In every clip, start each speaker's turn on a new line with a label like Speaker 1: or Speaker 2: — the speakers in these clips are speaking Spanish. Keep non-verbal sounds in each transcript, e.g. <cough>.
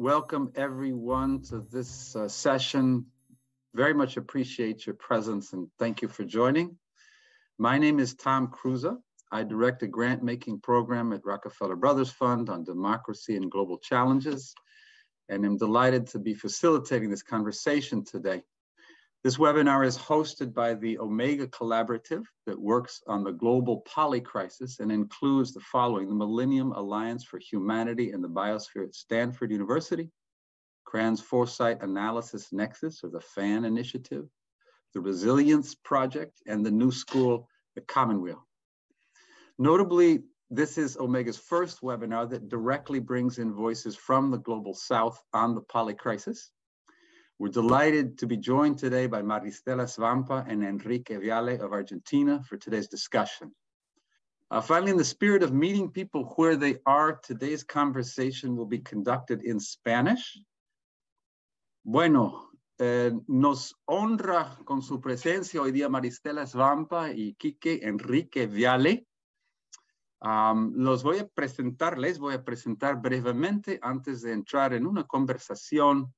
Speaker 1: welcome everyone to this uh, session. Very much appreciate your presence and thank you for joining. My name is Tom Cruza. I direct a grant making program at Rockefeller Brothers Fund on democracy and global challenges, and am delighted to be facilitating this conversation today. This webinar is hosted by the Omega Collaborative that works on the global polycrisis, and includes the following, the Millennium Alliance for Humanity and the Biosphere at Stanford University, Crans Foresight Analysis Nexus, or the FAN Initiative, the Resilience Project, and the new school, the Commonweal. Notably, this is Omega's first webinar that directly brings in voices from the Global South on the polycrisis. We're delighted to be joined today by Maristela Svampa and Enrique Viale of Argentina for today's discussion. Uh, finally, in the spirit of meeting people where they are, today's conversation will be conducted in Spanish. Bueno, eh, nos honra con su presencia hoy día Maristela Svampa y Quique Enrique Viale. Um, los voy a presentar, les voy a presentar brevemente antes de entrar en una conversación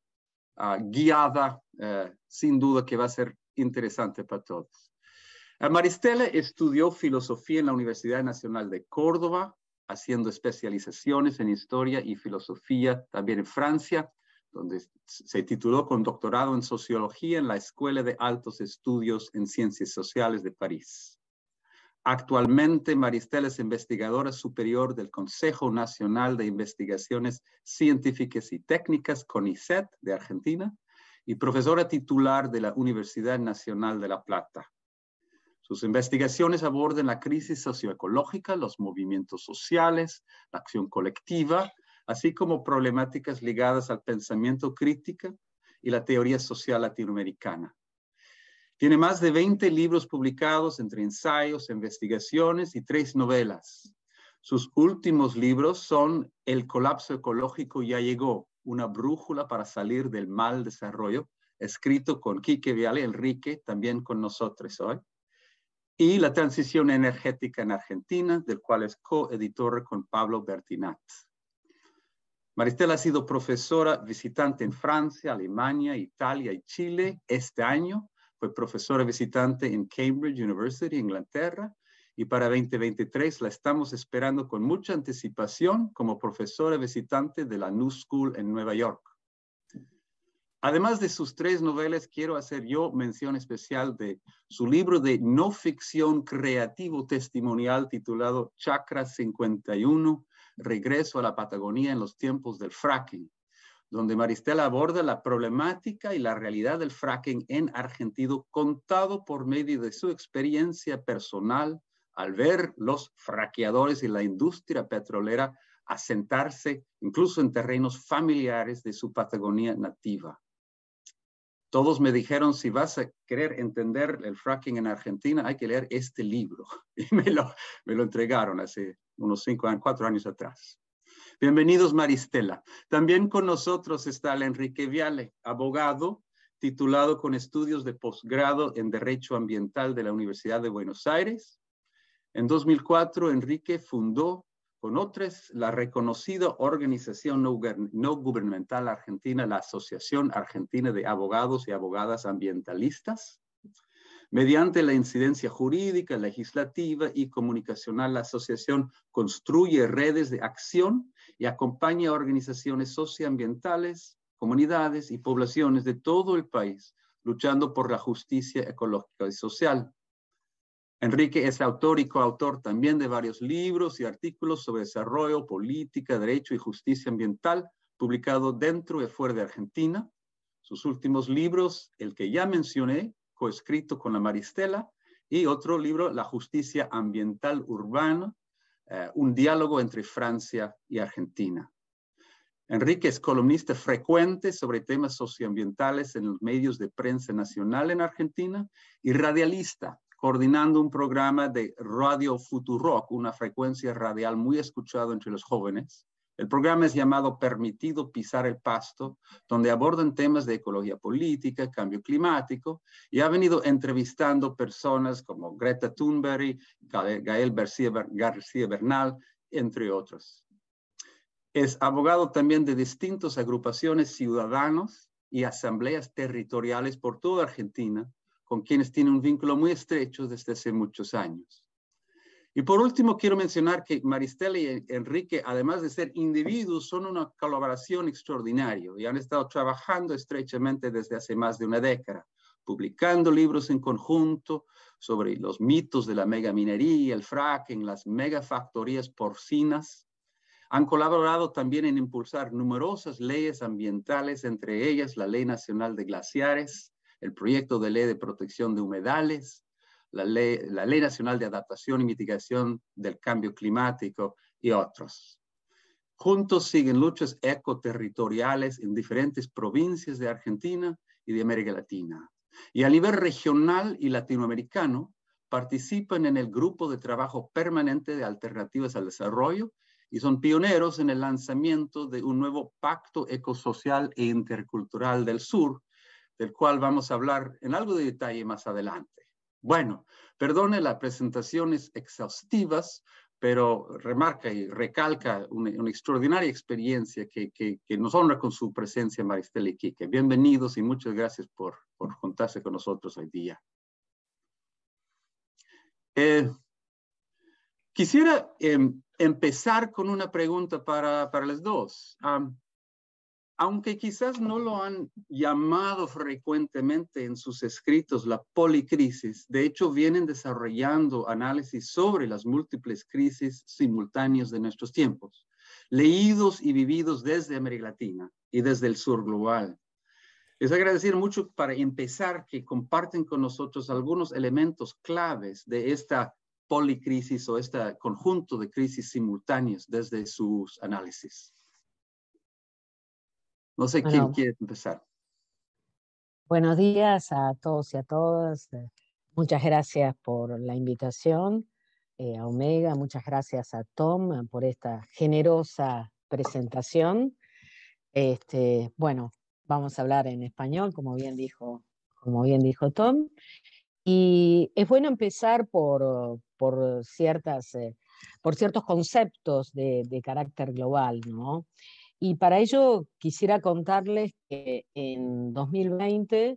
Speaker 1: Ah, guiada, eh, sin duda que va a ser interesante para todos. Eh, Maristela estudió filosofía en la Universidad Nacional de Córdoba, haciendo especializaciones en historia y filosofía también en Francia, donde se tituló con doctorado en sociología en la Escuela de Altos Estudios en Ciencias Sociales de París. Actualmente, Maristela es investigadora superior del Consejo Nacional de Investigaciones Científicas y Técnicas, CONICET, de Argentina, y profesora titular de la Universidad Nacional de La Plata. Sus investigaciones abordan la crisis socioecológica, los movimientos sociales, la acción colectiva, así como problemáticas ligadas al pensamiento crítico y la teoría social latinoamericana. Tiene más de 20 libros publicados entre ensayos, investigaciones y tres novelas. Sus últimos libros son El colapso ecológico ya llegó, una brújula para salir del mal desarrollo, escrito con Quique Viale Enrique, también con nosotros hoy, y La transición energética en Argentina, del cual es coeditor con Pablo Bertinat. Maristela ha sido profesora visitante en Francia, Alemania, Italia y Chile este año fue profesora visitante en Cambridge University, Inglaterra, y para 2023 la estamos esperando con mucha anticipación como profesora visitante de la New School en Nueva York. Además de sus tres novelas, quiero hacer yo mención especial de su libro de no ficción creativo testimonial titulado Chakra 51, Regreso a la Patagonia en los tiempos del fracking, donde Maristela aborda la problemática y la realidad del fracking en Argentina, contado por medio de su experiencia personal al ver los fraqueadores y la industria petrolera asentarse incluso en terrenos familiares de su Patagonia nativa. Todos me dijeron, si vas a querer entender el fracking en Argentina, hay que leer este libro. <laughs> Y me lo, me lo entregaron hace unos cinco, cuatro años atrás. Bienvenidos, Maristela. También con nosotros está el Enrique Viale, abogado titulado con estudios de posgrado en Derecho Ambiental de la Universidad de Buenos Aires. En 2004, Enrique fundó con otros la reconocida organización no gubernamental argentina, la Asociación Argentina de Abogados y Abogadas Ambientalistas. Mediante la incidencia jurídica, legislativa y comunicacional, la asociación construye redes de acción y acompaña a organizaciones socioambientales, comunidades y poblaciones de todo el país, luchando por la justicia ecológica y social. Enrique es autor y coautor también de varios libros y artículos sobre desarrollo, política, derecho y justicia ambiental, publicado dentro y fuera de Argentina. Sus últimos libros, el que ya mencioné, escrito con la Maristela, y otro libro, La justicia ambiental urbana, eh, un diálogo entre Francia y Argentina. Enrique es columnista frecuente sobre temas socioambientales en los medios de prensa nacional en Argentina y radialista, coordinando un programa de Radio Rock una frecuencia radial muy escuchada entre los jóvenes, el programa es llamado Permitido Pisar el Pasto, donde abordan temas de ecología política, cambio climático, y ha venido entrevistando personas como Greta Thunberg, Gael García Bernal, entre otros. Es abogado también de distintas agrupaciones ciudadanos y asambleas territoriales por toda Argentina, con quienes tiene un vínculo muy estrecho desde hace muchos años. Y por último, quiero mencionar que Maristela y Enrique, además de ser individuos, son una colaboración extraordinaria y han estado trabajando estrechamente desde hace más de una década, publicando libros en conjunto sobre los mitos de la megaminería, el fracking, las megafactorías porcinas. Han colaborado también en impulsar numerosas leyes ambientales, entre ellas la Ley Nacional de Glaciares, el proyecto de ley de protección de humedales, la ley, Nacional de Adaptación y Mitigación del Cambio Climático y otros. Juntos siguen luchas ecoterritoriales en diferentes provincias de Argentina y de América Latina. Y a nivel regional y latinoamericano, participan en el grupo de trabajo permanente de alternativas al desarrollo y son pioneros en el lanzamiento de un nuevo pacto ecosocial e intercultural del sur, del cual vamos a hablar en algo de detalle más adelante. Bueno, perdone las presentaciones exhaustivas, pero remarca y recalca una, extraordinaria experiencia que, nos honra con su presencia, Maristela y Quique. Bienvenidos y muchas gracias por, por juntarse con nosotros hoy día. Eh, quisiera em, empezar con una pregunta para, para los dos aunque quizás no lo han llamado frecuentemente en sus escritos la policrisis, de hecho vienen desarrollando análisis sobre las múltiples crisis simultáneas de nuestros tiempos, leídos y vividos desde América Latina y desde el sur global. Les agradecer mucho para empezar que comparten con nosotros algunos elementos claves de esta policrisis o este conjunto de crisis simultáneas desde sus análisis. No sé quién quiere empezar.
Speaker 2: Buenos días a todos y a todas. Eh, muchas gracias por la invitación eh, a Omega, muchas gracias a Tom eh, por esta generosa presentación. Este, bueno, vamos a hablar en español, como bien dijo, como bien dijo Tom. Y es bueno empezar por, por, ciertas, por ciertos conceptos de, de carácter global, ¿no? Y para ello quisiera contarles que en 2020,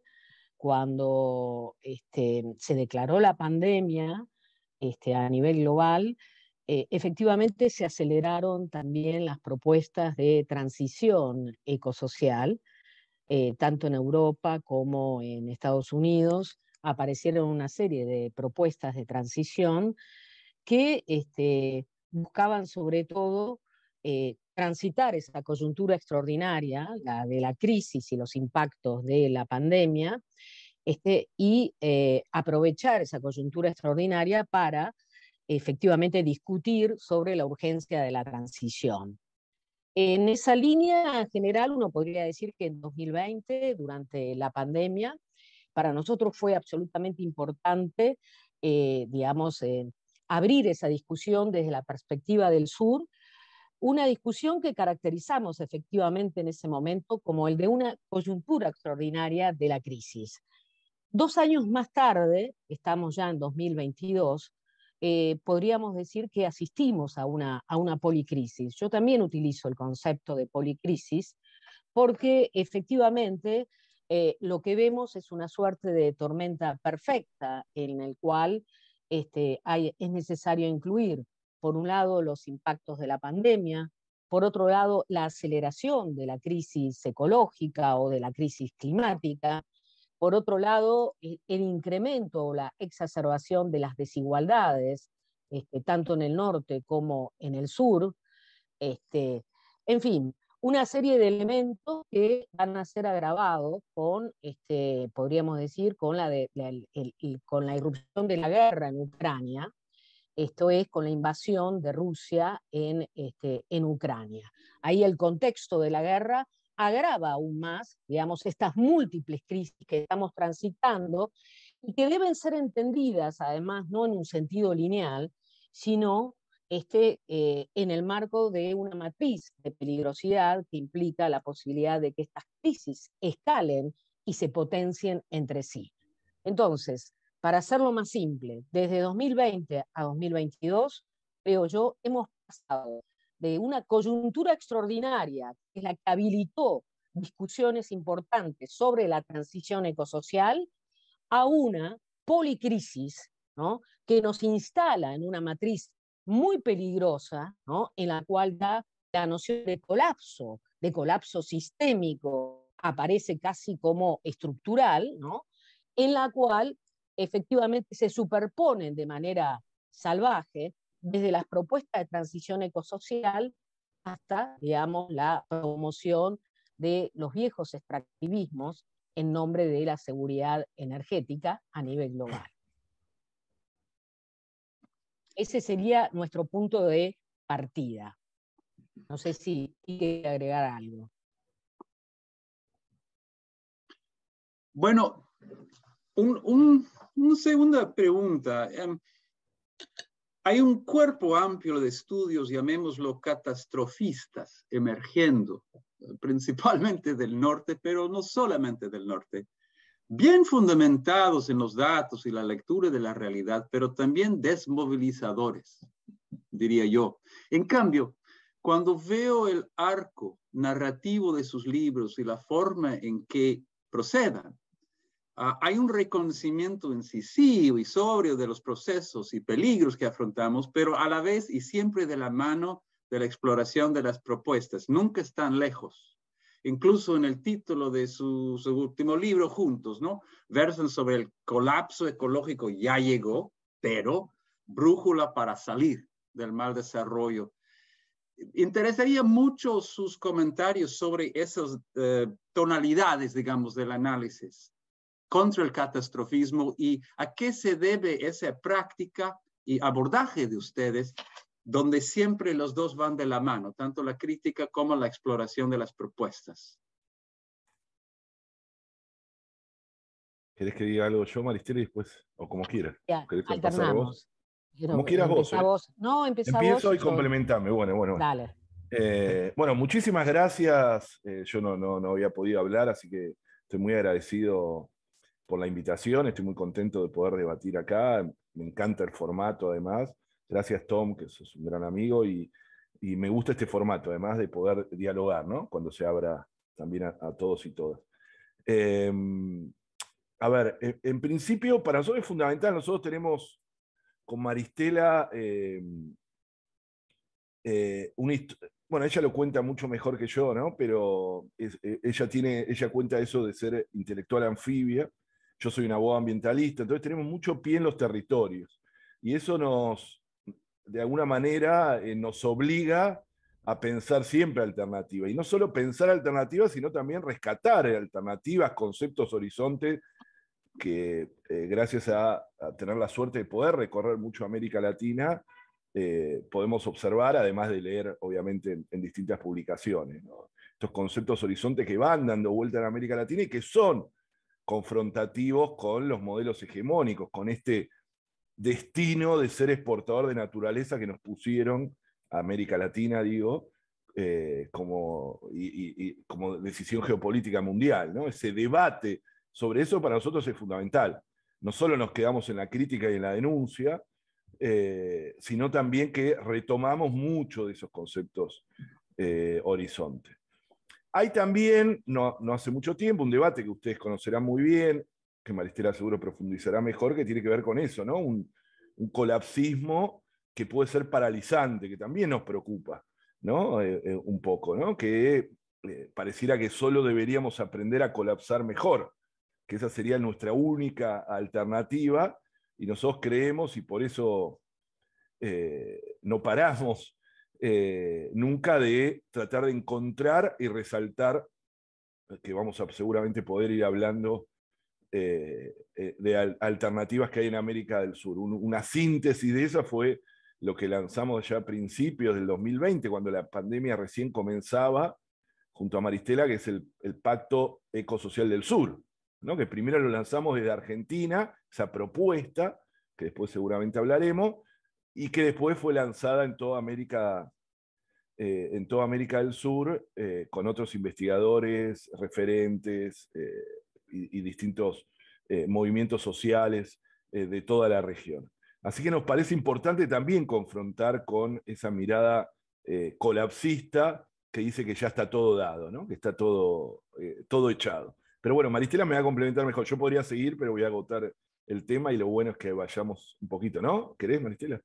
Speaker 2: cuando este, se declaró la pandemia este, a nivel global, eh, efectivamente se aceleraron también las propuestas de transición ecosocial, eh, tanto en Europa como en Estados Unidos. Aparecieron una serie de propuestas de transición que este, buscaban sobre todo eh, transitar esa coyuntura extraordinaria, la de la crisis y los impactos de la pandemia, este, y eh, aprovechar esa coyuntura extraordinaria para efectivamente discutir sobre la urgencia de la transición. En esa línea general, uno podría decir que en 2020, durante la pandemia, para nosotros fue absolutamente importante, eh, digamos, abrir esa discusión desde la perspectiva del sur una discusión que caracterizamos efectivamente en ese momento como el de una coyuntura extraordinaria de la crisis. Dos años más tarde, estamos ya en 2022, eh, podríamos decir que asistimos a una, a una policrisis. Yo también utilizo el concepto de policrisis porque efectivamente eh, lo que vemos es una suerte de tormenta perfecta en el cual este, es necesario incluir por un lado, los impactos de la pandemia, por otro lado, la aceleración de la crisis ecológica o de la crisis climática, por otro lado, e, el incremento o la exacerbación de las desigualdades, este, tanto en el norte como en el sur, este, en fin, una serie de elementos que van a ser agravados con, este, podríamos decir, con la, con la irrupción de la guerra en Ucrania, esto es con la invasión de Rusia en, este, en Ucrania. Ahí el contexto de la guerra agrava aún más, digamos, estas múltiples crisis que estamos transitando y que deben ser entendidas, además, no en un sentido lineal, sino este, eh, en el marco de una matriz de peligrosidad que implica la posibilidad de que estas crisis escalen y se potencien entre sí. Entonces, para hacerlo más simple, desde 2020 a 2022, creo yo, hemos pasado de una coyuntura extraordinaria, que es la que habilitó discusiones importantes sobre la transición ecosocial, a una policrisis ¿no? que nos instala en una matriz muy peligrosa, en la cual la noción de colapso, de colapso sistémico, aparece casi como estructural, ¿no? en la cual efectivamente se superponen de manera salvaje desde las propuestas de transición ecosocial hasta, digamos, la promoción de los viejos extractivismos en nombre de la seguridad energética a nivel global. Ese sería nuestro punto de partida. No sé si quiere agregar algo. Bueno,
Speaker 1: una segunda pregunta. Em, hay un cuerpo amplio de estudios, llamémoslo catastrofistas, emergiendo, eh, principalmente del norte, pero no solamente del norte, bien fundamentados en los datos y la lectura de la realidad, pero también desmovilizadores, diría yo. En cambio, cuando veo el arco narrativo de sus libros y la forma en que procedan, Ah, hay un reconocimiento incisivo y sobrio de los procesos y peligros que afrontamos, pero a la vez y siempre de la mano de la exploración de las propuestas. Nunca están lejos. Incluso en el título de su, último libro, Juntos, ¿no? Versan sobre el colapso ecológico ya llegó, pero brújula para salir del mal desarrollo. Interesaría mucho sus comentarios sobre esas eh, tonalidades, digamos, del análisis contra el catastrofismo y a qué se debe esa práctica y abordaje de ustedes, donde siempre los dos van de la mano, tanto la crítica como la exploración
Speaker 3: de las propuestas. ¿Querés que diga algo yo, Maristela, y después? O como quieras. Ya, alternamos.
Speaker 2: como quieras vos, eh. No, Empiezo y complementame. Bueno, bueno. bueno. Dale.
Speaker 3: Eh, bueno, muchísimas gracias. Eh, yo no, no, no había podido hablar, así que estoy muy agradecido por la invitación. Estoy muy contento de poder debatir acá. Me encanta el formato, además. Gracias, Tom, que es un gran amigo. Y, me gusta este formato, además de poder dialogar, ¿no? Cuando se abra también a, todos y todas. Em, a ver, en, principio, para nosotros es fundamental. Nosotros tenemos con Maristela. Em, eh, bueno, ella lo cuenta mucho mejor que yo, ¿no? Pero e, ella, tiene, ella cuenta eso de ser intelectual anfibia, yo soy un abogado ambientalista, entonces tenemos mucho pie en los territorios. Y eso nos, de alguna manera, eh, nos obliga a pensar siempre alternativas. Y no solo pensar alternativas, sino también rescatar alternativas, conceptos, horizontes, que eh, gracias a, tener la suerte de poder recorrer mucho América Latina, eh, podemos observar, además de leer, obviamente, en, distintas publicaciones. Estos conceptos horizontes que van dando vuelta en América Latina y que son confrontativos con los modelos hegemónicos, con este destino de ser exportador de naturaleza que nos pusieron, a América Latina digo, eh, como, y, como decisión geopolítica mundial. ¿no? Ese debate sobre eso para nosotros es fundamental. No solo nos quedamos en la crítica y en la denuncia, eh, sino también que retomamos mucho de esos conceptos eh, horizontes. Hay también, no, hace mucho tiempo, un debate que ustedes conocerán muy bien, que Maristela seguro profundizará mejor, que tiene que ver con eso, ¿no? Un, colapsismo que puede ser paralizante, que también nos preocupa, ¿no? Eh, eh, un poco, ¿no? Que eh, pareciera que solo deberíamos aprender a colapsar mejor, que esa sería nuestra única alternativa, y nosotros creemos, y por eso no paramos eh, nunca de tratar de encontrar y resaltar, que vamos a seguramente poder ir hablando eh, eh, de alternativas que hay en América del Sur. una síntesis de esa fue lo que lanzamos ya a principios del 2020, cuando la pandemia recién comenzaba, junto a Maristela, que es el, Pacto Ecosocial del Sur, que primero lo lanzamos desde Argentina, esa propuesta, que después seguramente hablaremos, y que después fue lanzada en toda América, eh, en toda América del Sur eh, con otros investigadores, referentes eh, y, distintos movimientos sociales de toda la región. Así que nos parece importante también confrontar con esa mirada colapsista que dice que ya está todo dado, que está todo, todo echado. Pero bueno, Maristela me va a complementar mejor. Yo podría seguir, pero voy a agotar el tema y lo bueno es que vayamos un poquito, ¿no? ¿Querés, Maristela?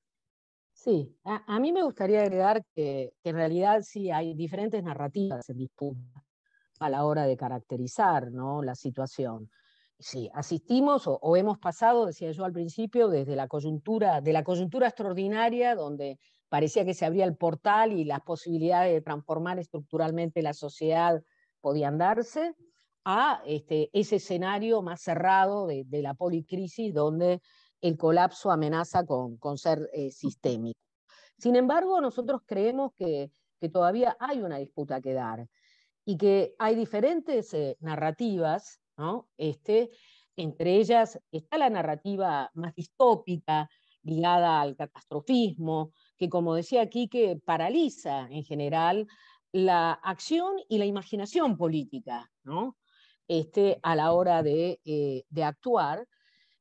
Speaker 2: Sí, a, mí me gustaría agregar que, en realidad sí hay diferentes narrativas en disputa a la hora de caracterizar ¿no? la situación. Sí, asistimos o, hemos pasado, decía yo al principio, desde la coyuntura, de la coyuntura extraordinaria, donde parecía que se abría el portal y las posibilidades de transformar estructuralmente la sociedad podían darse, a este, ese escenario más cerrado de la policrisis, donde el colapso amenaza con, ser eh, sistémico. Sin embargo, nosotros creemos que, todavía hay una disputa que dar y que hay diferentes eh, narrativas, este, entre ellas está la narrativa más distópica, ligada al catastrofismo, que como decía aquí, que paraliza en general la acción y la imaginación política este, a la hora de eh, actuar.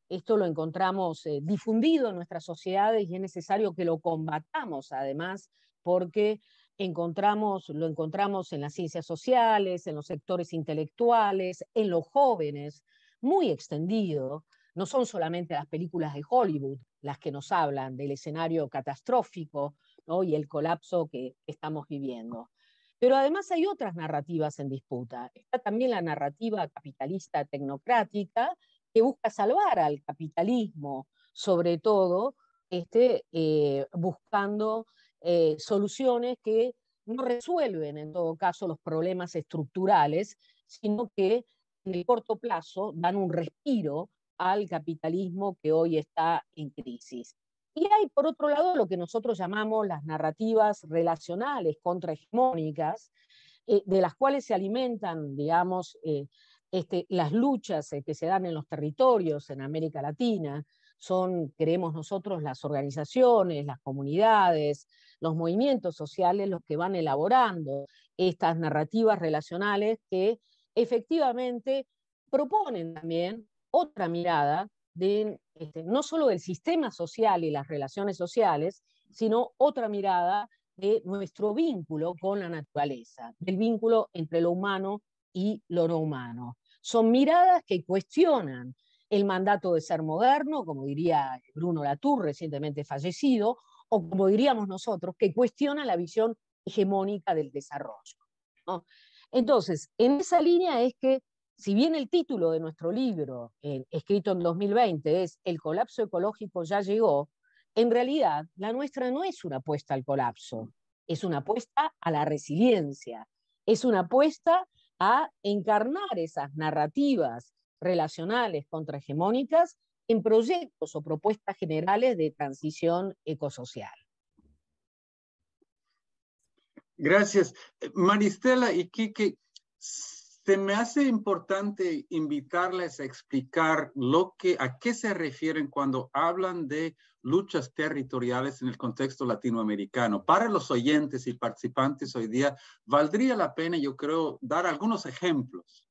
Speaker 2: Esto lo encontramos eh, difundido en nuestras sociedades y es necesario que lo combatamos, además, porque encontramos, lo encontramos en las ciencias sociales, en los sectores intelectuales, en los jóvenes, muy extendido. No son solamente las películas de Hollywood las que nos hablan del escenario catastrófico y el colapso que estamos viviendo. Pero además hay otras narrativas en disputa. Está también la narrativa capitalista tecnocrática, que busca salvar al capitalismo, sobre todo, este, eh, buscando eh, soluciones que no resuelven en todo caso los problemas estructurales, sino que en el corto plazo dan un respiro al capitalismo que hoy está en crisis. Y hay, por otro lado, lo que nosotros llamamos las narrativas relacionales, contrahegemónicas, eh, de las cuales se alimentan, digamos, este, las luchas eh, que se dan en los territorios en América Latina son, creemos nosotros, las organizaciones, las comunidades, los movimientos sociales los que van elaborando estas narrativas relacionales que efectivamente proponen también otra mirada de este, no solo del sistema social y las relaciones sociales, sino otra mirada de nuestro vínculo con la naturaleza, del vínculo entre lo humano y lo no humano. Son miradas que cuestionan el mandato de ser moderno, como diría Bruno Latour, recientemente fallecido, o como diríamos nosotros, que cuestiona la visión hegemónica del desarrollo. Entonces, en esa línea es que, si bien el título de nuestro libro, escrito en 2020, es El colapso ecológico ya llegó, en realidad la nuestra no es una apuesta al colapso, es una apuesta a la resiliencia, es una apuesta a encarnar esas narrativas relacionales contrahegemónicas en proyectos o propuestas generales de transición ecosocial.
Speaker 1: Gracias. Eh, Maristela y Kike, se me hace importante invitarles a explicar lo que, a qué se refieren cuando hablan de luchas territoriales en el contexto latinoamericano. Para los oyentes y participantes hoy día, valdría la pena, yo creo, dar algunos ejemplos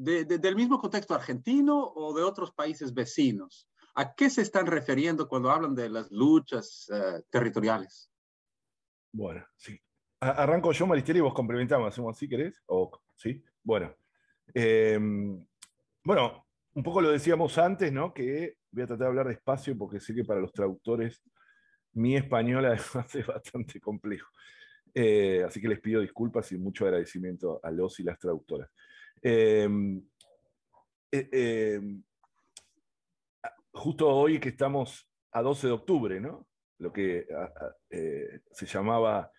Speaker 1: del mismo contexto argentino o de otros países vecinos. ¿A qué se están refiriendo cuando hablan de las luchas eh, territoriales?
Speaker 3: Bueno, sí. Arranco yo, Maristela, y vos complementamos, hacemos así, ¿querés? O, sí, bueno. Em, bueno, un poco lo decíamos antes, ¿no? Que voy a tratar de hablar despacio porque sé que para los traductores mi español <laughs> además es bastante complejo. Eh, así que les pido disculpas y mucho agradecimiento a los y las traductoras. Em, eh, em, justo hoy que estamos a 12 de octubre, ¿no? lo que eh, se llamaba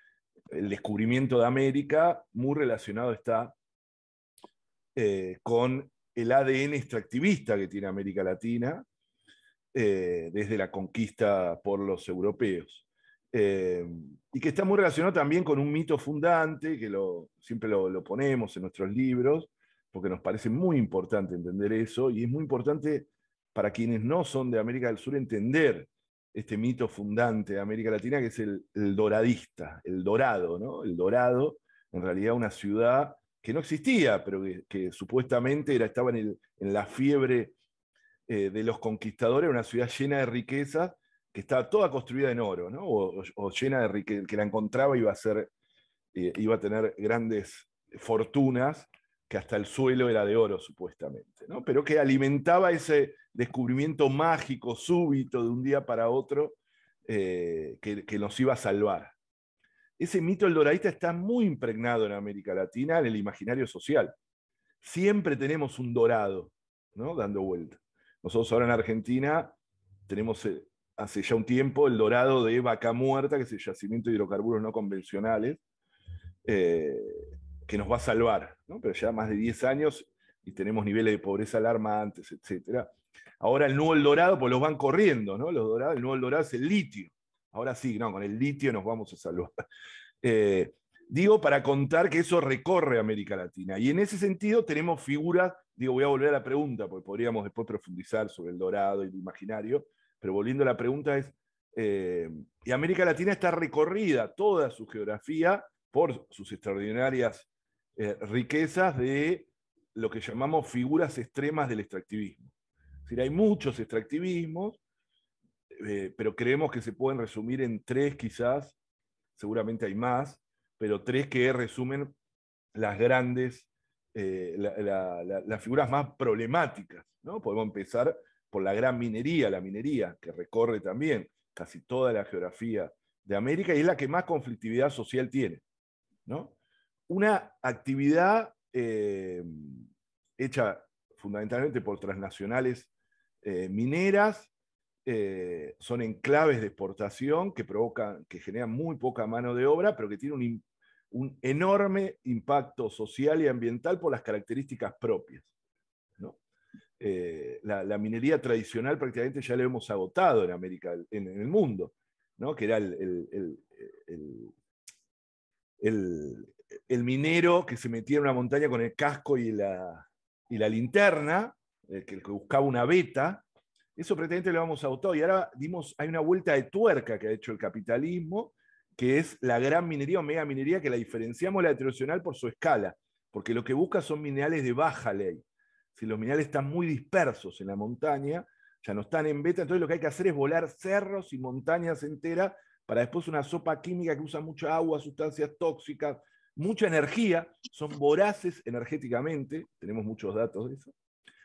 Speaker 3: el descubrimiento de América, muy relacionado está con el ADN extractivista que tiene América Latina, eh, desde la conquista por los europeos. Eh, y que está muy relacionado también con un mito fundante, que lo, siempre lo, ponemos en nuestros libros, porque nos parece muy importante entender eso, y es muy importante para quienes no son de América del Sur entender este mito fundante de América Latina, que es el, doradista, el dorado, ¿no? El dorado, en realidad una ciudad que no existía, pero que, supuestamente era, estaba en, en la fiebre eh, de los conquistadores, una ciudad llena de riqueza, que estaba toda construida en oro, o, llena de riqueza, que la encontraba iba a, ser, eh, iba a tener grandes fortunas, que hasta el suelo era de oro supuestamente, pero que alimentaba ese descubrimiento mágico, súbito, de un día para otro, eh, que, nos iba a salvar. Ese mito del doradista está muy impregnado en América Latina, en el imaginario social. Siempre tenemos un dorado, ¿no? Dando vueltas. Nosotros ahora en Argentina tenemos eh, hace ya un tiempo el dorado de vaca muerta, que es el yacimiento de hidrocarburos no convencionales, eh, que nos va a salvar, ¿no? pero ya más de 10 años y tenemos niveles de pobreza alarmantes, etc. Ahora el nuevo El Dorado, pues los van corriendo, ¿no? Los dorados, el nuevo Dorado es el litio. Ahora sí, no, con el litio nos vamos a salvar. <laughs> Eh, digo para contar que eso recorre América Latina. Y en ese sentido tenemos figuras digo, voy a volver a la pregunta, porque podríamos después profundizar sobre el dorado y el imaginario, pero volviendo a la pregunta es, eh, y América Latina está recorrida toda su geografía por sus extraordinarias eh, riquezas de lo que llamamos figuras extremas del extractivismo. Es decir, hay muchos extractivismos, eh, pero creemos que se pueden resumir en tres quizás, seguramente hay más, pero tres que resumen las grandes eh, las figuras más problemáticas. ¿no? Podemos empezar por la gran minería, la minería, que recorre también casi toda la geografía de América y es la que más conflictividad social tiene. ¿no? Una actividad eh, hecha fundamentalmente por transnacionales eh, mineras, son enclaves de exportación que provocan, que generan muy poca mano de obra, pero que tiene un impacto un enorme impacto social y ambiental por las características propias. Eh, la, minería tradicional prácticamente ya la hemos agotado en América, en, el mundo, que era el, minero que se metía en una montaña con el casco y la, linterna, el que, buscaba una beta, eso prácticamente lo hemos agotado y ahora dimos, hay una vuelta de tuerca que ha hecho el capitalismo que es la gran minería o mega minería, que la diferenciamos la tradicional por su escala, porque lo que busca son minerales de baja ley. Si los minerales están muy dispersos en la montaña, ya no están en beta, entonces lo que hay que hacer es volar cerros y montañas enteras para después una sopa química que usa mucha agua, sustancias tóxicas, mucha energía, son voraces energéticamente, tenemos muchos datos de eso,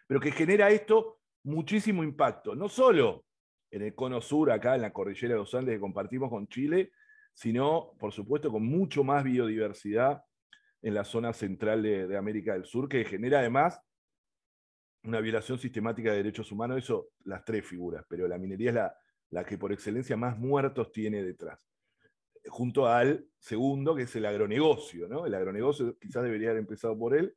Speaker 3: pero que genera esto muchísimo impacto, no solo en el cono sur, acá en la cordillera de los Andes que compartimos con Chile, sino, por supuesto, con mucho más biodiversidad en la zona central de, América del Sur, que genera además una violación sistemática de derechos humanos, eso las tres figuras, pero la minería es la, que por excelencia más muertos tiene detrás. Junto al segundo, que es el agronegocio, El agronegocio quizás debería haber empezado por él,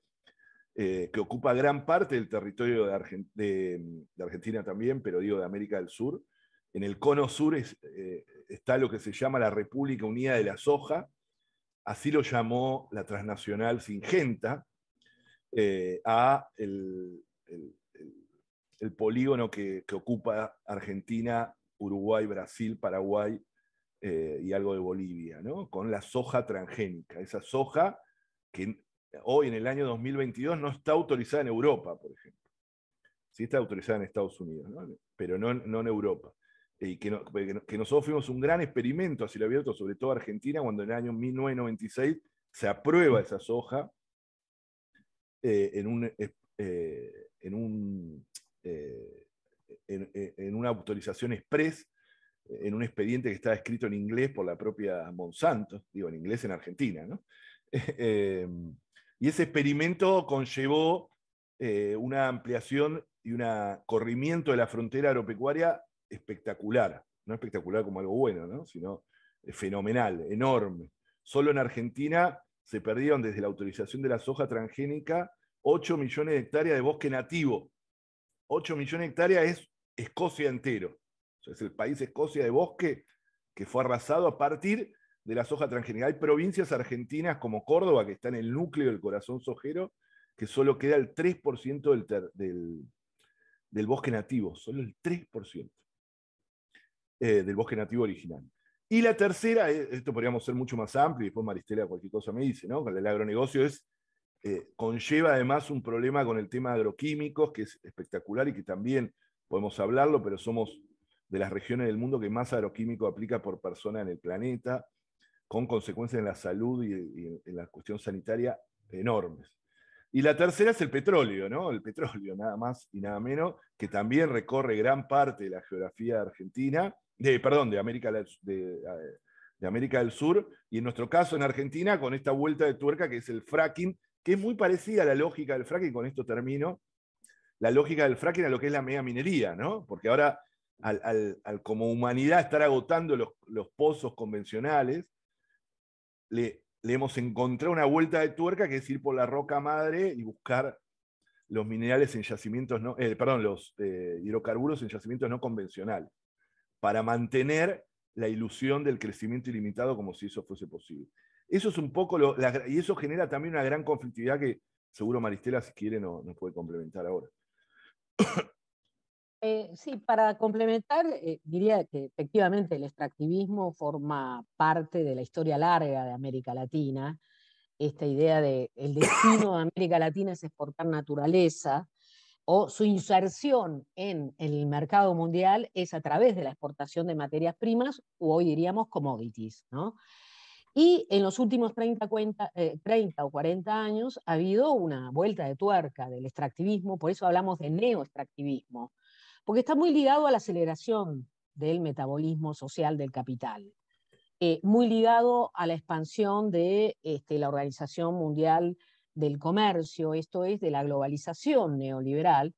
Speaker 3: eh, que ocupa gran parte del territorio de, Argentina también, pero digo de América del Sur, en el cono sur eh, está lo que se llama la República Unida de la Soja, así lo llamó la transnacional Singenta, eh, a el, polígono que, ocupa Argentina, Uruguay, Brasil, Paraguay eh, y algo de Bolivia, con la soja transgénica, esa soja que hoy en el año 2022 no está autorizada en Europa, por ejemplo. Sí está autorizada en Estados Unidos, pero no en Europa eh, que, nosotros fuimos un gran experimento así cielo abierto, sobre todo Argentina, cuando en el año 1996 se aprueba esa soja eh, en, un, eh, eh, en, un, en, una autorización express, en un expediente que estaba escrito en inglés por la propia Monsanto, digo en inglés en Argentina, <laughs> em, y ese experimento conllevó una ampliación y un corrimiento de la frontera agropecuaria espectacular, no espectacular como algo bueno, sino eh, fenomenal, enorme. Solo en Argentina se perdieron desde la autorización de la soja transgénica 8 millones de hectáreas de bosque nativo. 8 millones de hectáreas es Escocia entero. es el país Escocia de bosque que fue arrasado a partir de la soja transgénica. Hay provincias argentinas como Córdoba, que está en el núcleo del corazón sojero, que solo queda el 3% del, del, del bosque nativo, solo el 3%. Eh, del bosque nativo original. Y la tercera, eh, esto podríamos ser mucho más amplio, y después Maristela cualquier cosa me dice, ¿no? el agronegocio es, eh, conlleva además un problema con el tema de agroquímicos, que es espectacular y que también podemos hablarlo, pero somos de las regiones del mundo que más agroquímico aplica por persona en el planeta, con consecuencias en la salud y, y en la cuestión sanitaria enormes. Y la tercera es el petróleo, ¿no? El petróleo, nada más y nada menos, que también recorre gran parte de la geografía argentina de, perdón, de América, eh, de, América del Sur, y en nuestro caso en Argentina, con esta vuelta de tuerca que es el fracking, que es muy parecida a la lógica del fracking, con esto termino, la lógica del fracking a lo que es la mega minería, ¿no? Porque ahora, al, como humanidad estar agotando los, pozos convencionales, le, hemos encontrado una vuelta de tuerca que es ir por la roca madre y buscar los minerales en yacimientos no, eh, perdón, los eh, hidrocarburos en yacimientos no convencionales para mantener la ilusión del crecimiento ilimitado como si eso fuese posible. Eso es un poco lo, y eso genera también una gran conflictividad que seguro Maristela, si quiere, nos puede complementar ahora. <coughs>
Speaker 2: Eh, sí, para complementar, eh, diría que efectivamente el extractivismo forma parte de la historia larga de América Latina. Esta idea de el destino de América Latina es exportar naturaleza, o su inserción en el mercado mundial es a través de la exportación de materias primas, o hoy diríamos commodities. Y en los últimos 30, eh, o 40 años ha habido una vuelta de tuerca del extractivismo, por eso hablamos de neoextractivismo, porque está muy ligado a la aceleración del metabolismo social del capital, eh, muy ligado a la expansión de este, la Organización Mundial del comercio, esto es, de la globalización neoliberal,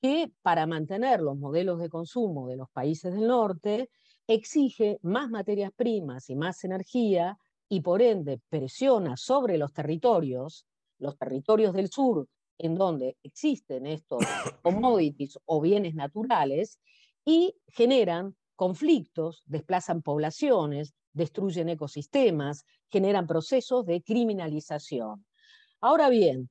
Speaker 2: que para mantener los modelos de consumo de los países del norte exige más materias primas y más energía y por ende presiona sobre los territorios, los territorios del sur, en donde existen estos <coughs> commodities o bienes naturales, y generan conflictos, desplazan poblaciones, destruyen ecosistemas, generan procesos de criminalización. Ahora bien,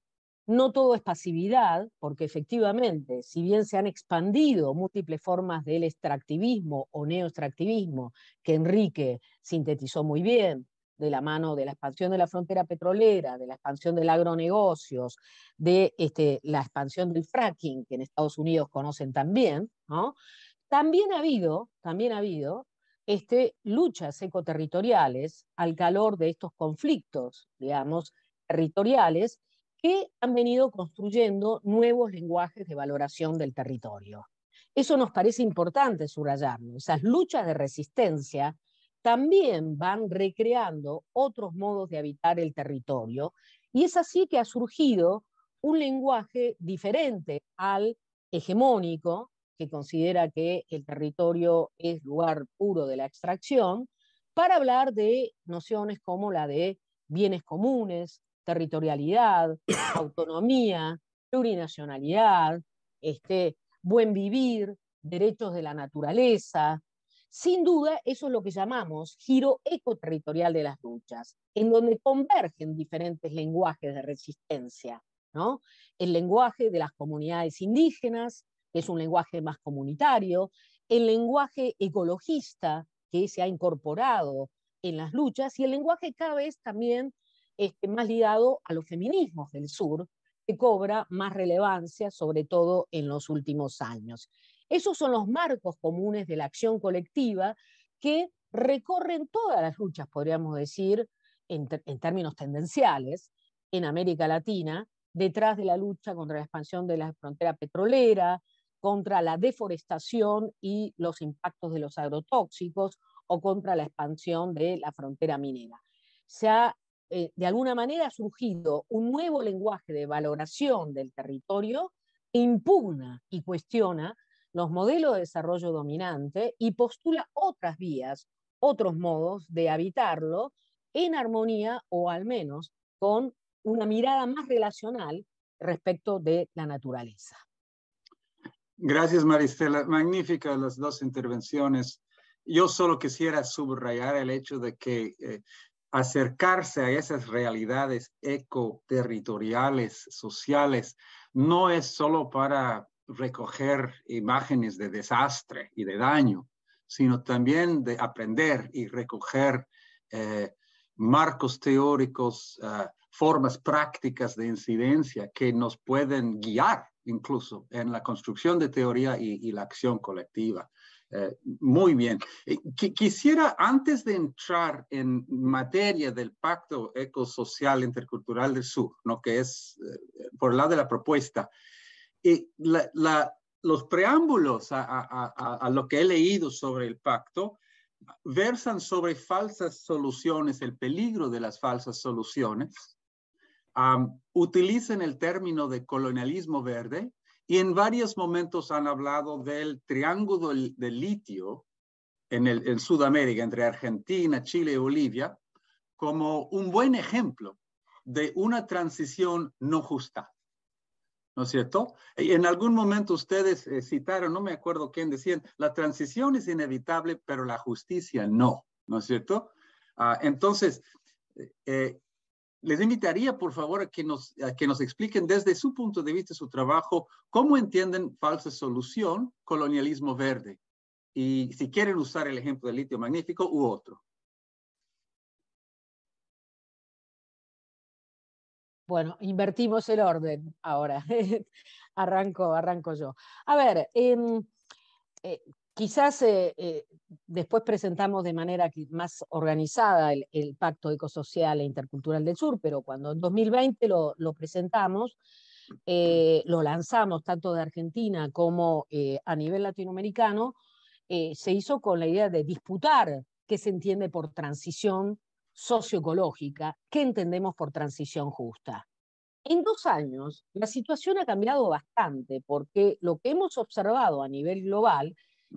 Speaker 2: no todo es pasividad, porque efectivamente, si bien se han expandido múltiples formas del extractivismo o neoextractivismo, que Enrique sintetizó muy bien, de la mano de la expansión de la frontera petrolera, de la expansión del agronegocios, de este, la expansión del fracking, que en Estados Unidos conocen también, también ha habido, también ha habido este, luchas ecoterritoriales al calor de estos conflictos, digamos, territoriales que han venido construyendo nuevos lenguajes de valoración del territorio. Eso nos parece importante subrayarlo. Esas luchas de resistencia también van recreando otros modos de habitar el territorio y es así que ha surgido un lenguaje diferente al hegemónico, que considera que el territorio es lugar puro de la extracción, para hablar de nociones como la de bienes comunes, territorialidad, autonomía, plurinacionalidad, este, buen vivir, derechos de la naturaleza. Sin duda, eso es lo que llamamos giro ecoterritorial de las luchas, en donde convergen diferentes lenguajes de resistencia. ¿no? El lenguaje de las comunidades indígenas, que es un lenguaje más comunitario, el lenguaje ecologista, que se ha incorporado en las luchas, y el lenguaje cada vez también este, más ligado a los feminismos del sur, que cobra más relevancia, sobre todo en los últimos años. Esos son los marcos comunes de la acción colectiva que recorren todas las luchas, podríamos decir, en, términos tendenciales, en América Latina, detrás de la lucha contra la expansión de la frontera petrolera, contra la deforestación y los impactos de los agrotóxicos o contra la expansión de la frontera minera. Se ha eh, de alguna manera ha surgido un nuevo lenguaje de valoración del territorio impugna y cuestiona los modelos de desarrollo dominante y postula otras vías, otros modos de habitarlo en armonía o al menos con una mirada más relacional respecto de la naturaleza.
Speaker 1: Gracias, Maristela. Magníficas las dos intervenciones. Yo solo quisiera subrayar el hecho de que eh, acercarse a esas realidades ecoterritoriales, sociales, no es solo para recoger imágenes de desastre y de daño, sino también de aprender y recoger eh, marcos teóricos, eh, formas prácticas de incidencia que nos pueden guiar incluso en la construcción de teoría y la acción colectiva. Eh, muy bien. Eh, quisiera, antes de entrar en materia del Pacto Ecosocial Intercultural del Sur, ¿no? que es eh, por el lado de la propuesta, los preámbulos a, lo que he leído sobre el pacto versan sobre falsas soluciones, el peligro de las falsas soluciones. utilizan el término de colonialismo verde, y en varios momentos han hablado del triángulo de litio en, el, Sudamérica, entre Argentina, Chile y Bolivia, como un buen ejemplo de una transición no justa. ¿No es cierto? Y En algún momento ustedes eh, citaron, no me acuerdo quién decían, la transición es inevitable, pero la justicia no. ¿No es cierto? Ah, entonces, eh, les invitaría, por favor, a que, nos, que nos expliquen desde su punto de vista, su trabajo, cómo entienden falsa solución, colonialismo verde. Y si quieren usar el ejemplo del litio magnífico u otro.
Speaker 2: Bueno, invertimos el orden ahora. <laughs> arranco, arranco yo. A ver, em, eh, Quizás eh, eh, después presentamos de manera más organizada el, Pacto Ecosocial e Intercultural del Sur, pero cuando en 2020 lo, lo presentamos, eh, lo lanzamos tanto de Argentina como a nivel latinoamericano, se hizo con la idea de disputar qué se entiende por transición socioecológica, qué entendemos por transición justa. En dos años, la situación ha cambiado bastante porque lo que hemos observado a nivel global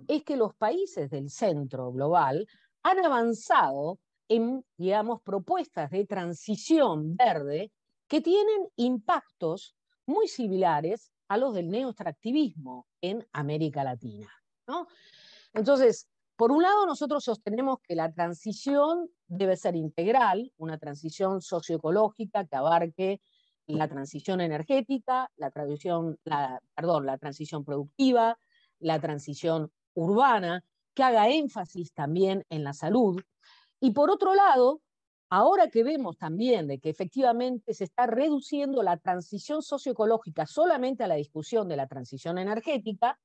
Speaker 2: es que los países del centro global han avanzado en, digamos, propuestas de transición verde que tienen impactos muy similares a los del neoextractivismo en América Latina. Entonces, por un lado, nosotros sostenemos que la transición debe ser integral, una transición socioecológica que abarque la transición energética, la, perdón, la transición productiva, la transición urbana, que haga énfasis también en la salud. Y por otro lado, ahora que vemos también de que efectivamente se está reduciendo la transición socioecológica solamente a la discusión de la transición energética,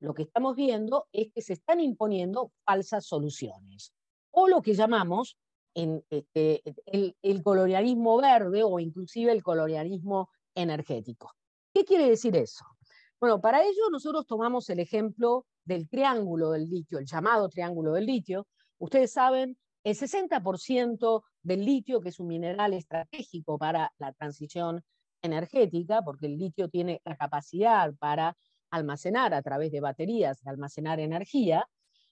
Speaker 2: lo que estamos viendo es que se están imponiendo falsas soluciones, o lo que llamamos en, eh, eh, el, el colonialismo verde o inclusive el colonialismo energético. ¿Qué quiere decir eso? Bueno, para ello nosotros tomamos el ejemplo del triángulo del litio, el llamado triángulo del litio. Ustedes saben, el 60% del litio, que es un mineral estratégico para la transición energética, porque el litio tiene la capacidad para almacenar a través de baterías, almacenar energía,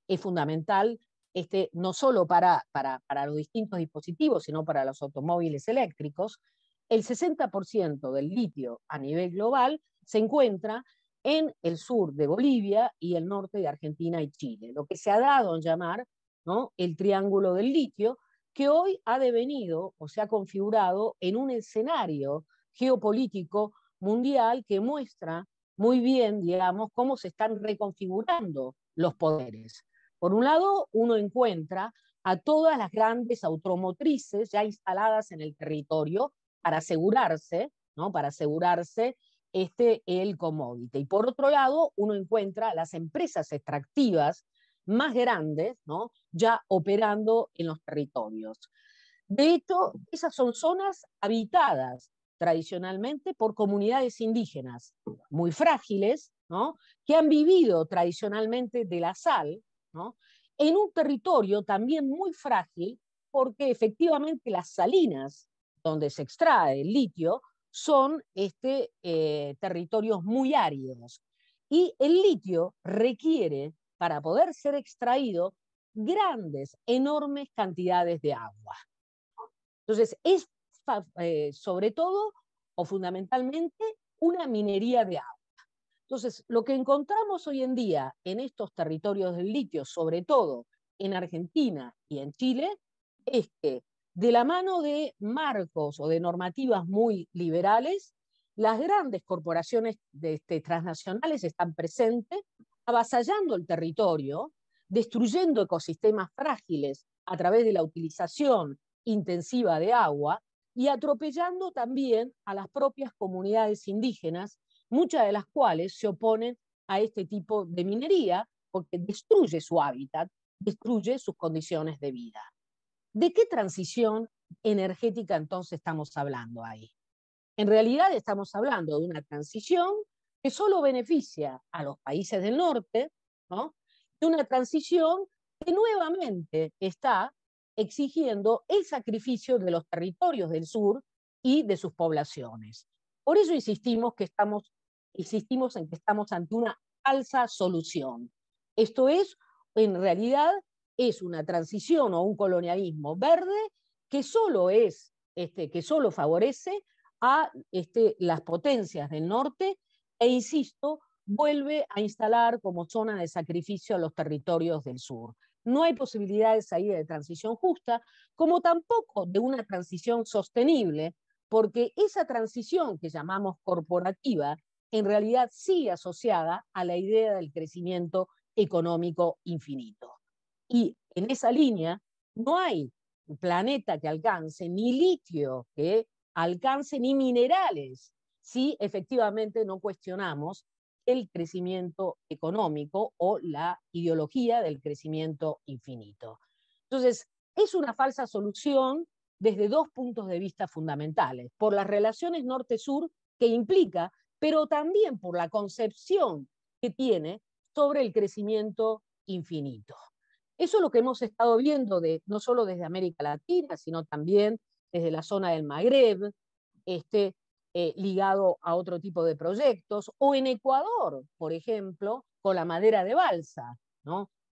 Speaker 2: es fundamental este, no solo para, para los distintos dispositivos, sino para los automóviles eléctricos. El 60% del litio a nivel global se encuentra en el sur de Bolivia y el norte de Argentina y Chile, lo que se ha dado en llamar ¿no? el Triángulo del Litio, que hoy ha devenido o se ha configurado en un escenario geopolítico mundial que muestra muy bien, digamos, cómo se están reconfigurando los poderes. Por un lado, uno encuentra a todas las grandes automotrices ya instaladas en el territorio para asegurarse, ¿no? Para asegurarse este, el commodity. Y por otro lado, uno encuentra las empresas extractivas más grandes ya operando en los territorios. De hecho, esas son zonas habitadas tradicionalmente por comunidades indígenas muy frágiles, que han vivido tradicionalmente de la sal, en un territorio también muy frágil, porque efectivamente las salinas donde se extrae el litio son este, eh, territorios muy áridos. Y el litio requiere, para poder ser extraído, grandes, enormes cantidades de agua. Entonces, es eh, sobre todo o fundamentalmente una minería de agua. Entonces, lo que encontramos hoy en día en estos territorios del litio, sobre todo en Argentina y en Chile, es que de la mano de marcos o de normativas muy liberales, las grandes corporaciones este, transnacionales están presentes, avasallando el territorio, destruyendo ecosistemas frágiles a través de la utilización intensiva de agua y atropellando también a las propias comunidades indígenas, muchas de las cuales se oponen a este tipo de minería porque destruye su hábitat, destruye sus condiciones de vida. ¿De qué transición energética entonces estamos hablando ahí? En realidad estamos hablando de una transición que solo beneficia a los países del norte, ¿no? de una transición que nuevamente está exigiendo el sacrificio de los territorios del sur y de sus poblaciones. Por eso insistimos, que estamos, insistimos en que estamos ante una falsa solución. Esto es, en realidad, es una transición o un colonialismo verde que solo es, este, que solo favorece a este, las potencias del norte e, insisto, vuelve a instalar como zona de sacrificio a los territorios del sur. No hay posibilidad de de transición justa, como tampoco de una transición sostenible, porque esa transición que llamamos corporativa, en realidad sigue asociada a la idea del crecimiento económico infinito. Y en esa línea no hay planeta que alcance, ni litio que ¿eh? alcance, ni minerales, si efectivamente no cuestionamos el crecimiento económico o la ideología del crecimiento infinito. Entonces, es una falsa solución desde dos puntos de vista fundamentales, por las relaciones norte-sur que implica, pero también por la concepción que tiene sobre el crecimiento infinito. Eso es lo que hemos estado viendo de, no solo desde América Latina, sino también desde la zona del Magreb, este, eh, ligado a otro tipo de proyectos, o en Ecuador, por ejemplo, con la madera de balsa.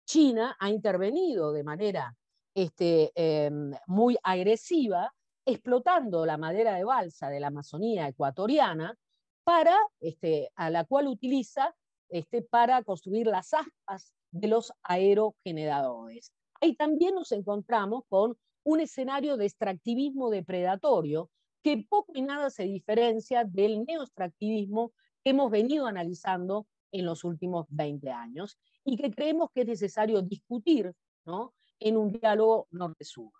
Speaker 2: China ha intervenido de manera este, em, muy agresiva, explotando la madera de balsa de la Amazonía ecuatoriana, para, este, a la cual utiliza este, para construir las aspas de los aerogeneradores. Ahí también nos encontramos con un escenario de extractivismo depredatorio que poco y nada se diferencia del neoextractivismo que hemos venido analizando en los últimos 20 años y que creemos que es necesario discutir ¿no? en un diálogo norte-sur.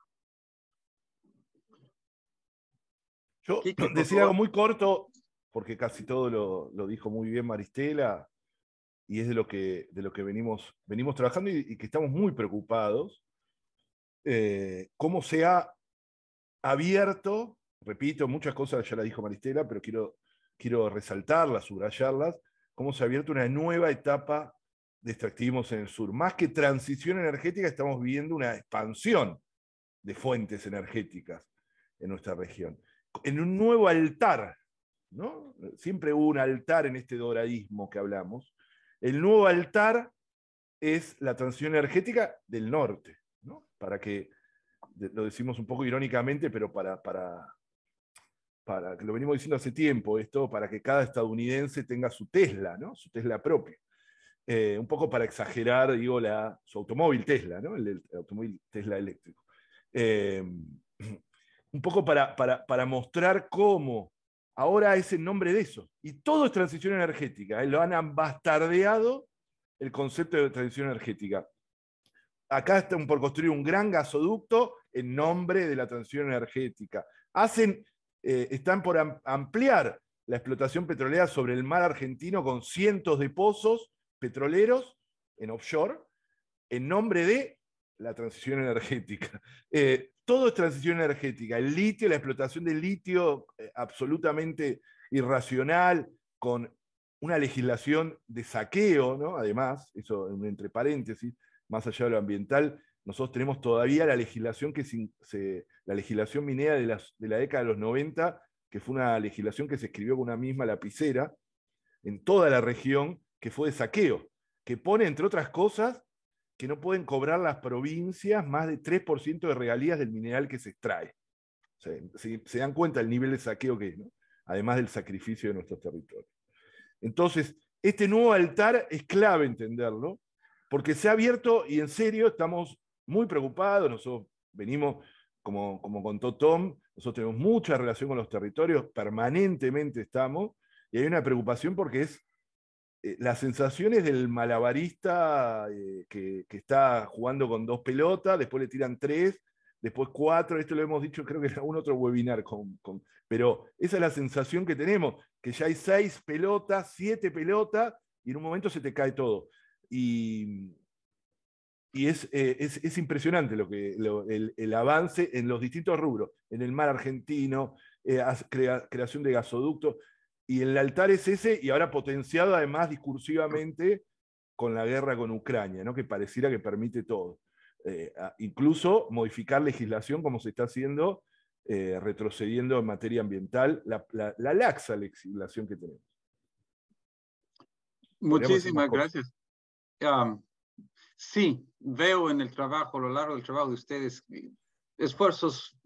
Speaker 3: Yo decía algo muy corto, porque casi todo lo, lo dijo muy bien Maristela, y es de lo que, de lo que venimos, venimos trabajando y, que estamos muy preocupados, eh, cómo se ha abierto, repito, muchas cosas ya las dijo Maristela, pero quiero, quiero resaltarlas, subrayarlas, cómo se ha abierto una nueva etapa de extractivismo en el sur. Más que transición energética, estamos viviendo una expansión de fuentes energéticas en nuestra región. En un nuevo altar, ¿no? Siempre hubo un altar en este doradismo que hablamos, el nuevo altar es la transición energética del norte, ¿no? Para que, lo decimos un poco irónicamente, pero para, para, para, que lo venimos diciendo hace tiempo esto, para que cada estadounidense tenga su Tesla, ¿no? Su Tesla propia. Eh, un poco para exagerar, digo, la, su automóvil Tesla, ¿no? El, automóvil Tesla eléctrico. Eh, un poco para, para, para mostrar cómo ahora es en nombre de eso. Y todo es transición energética. Eh, lo han bastardeado el concepto de transición energética. Acá están por construir un gran gasoducto en nombre de la transición energética. Hacen, eh, están por ampliar la explotación petrolera sobre el mar argentino con cientos de pozos petroleros en offshore en nombre de la transición energética. <laughs> Eh, todo es transición energética. El litio, la explotación del litio eh, absolutamente irracional, con una legislación de saqueo, ¿no? Además, eso entre paréntesis, más allá de lo ambiental, nosotros tenemos todavía la legislación, que la legislación minera de, de la década de los 90, que fue una legislación que se escribió con una misma lapicera en toda la región, que fue de saqueo, que pone, entre otras cosas, que no pueden cobrar las provincias más de 3% de regalías del mineral que se extrae. O se, dan cuenta el nivel de saqueo que es, ¿no? además del sacrificio de nuestros territorios. Entonces, este nuevo altar es clave entenderlo, porque se ha abierto y en serio estamos muy preocupados, nosotros venimos, como, como contó Tom, nosotros tenemos mucha relación con los territorios, permanentemente estamos, y hay una preocupación porque es eh, las sensaciones del malabarista eh, que, está jugando con dos pelotas, después le tiran tres, después cuatro, esto lo hemos dicho creo que en algún otro webinar, con, pero esa es la sensación que tenemos, que ya hay seis pelotas, siete pelotas, y en un momento se te cae todo. Y, y es, eh, impresionante lo que, el, avance en los distintos rubros, en el mar argentino, creación de gasoductos. Y el altar es ese, y ahora potenciado además discursivamente con la guerra con Ucrania, ¿no? que pareciera que permite todo. Eh, incluso modificar legislación como se está haciendo, eh, retrocediendo en materia ambiental, la, laxa legislación que tenemos. Muchísimas gracias.
Speaker 1: sí, veo en el trabajo, a lo largo del trabajo de ustedes, eh, esfuerzos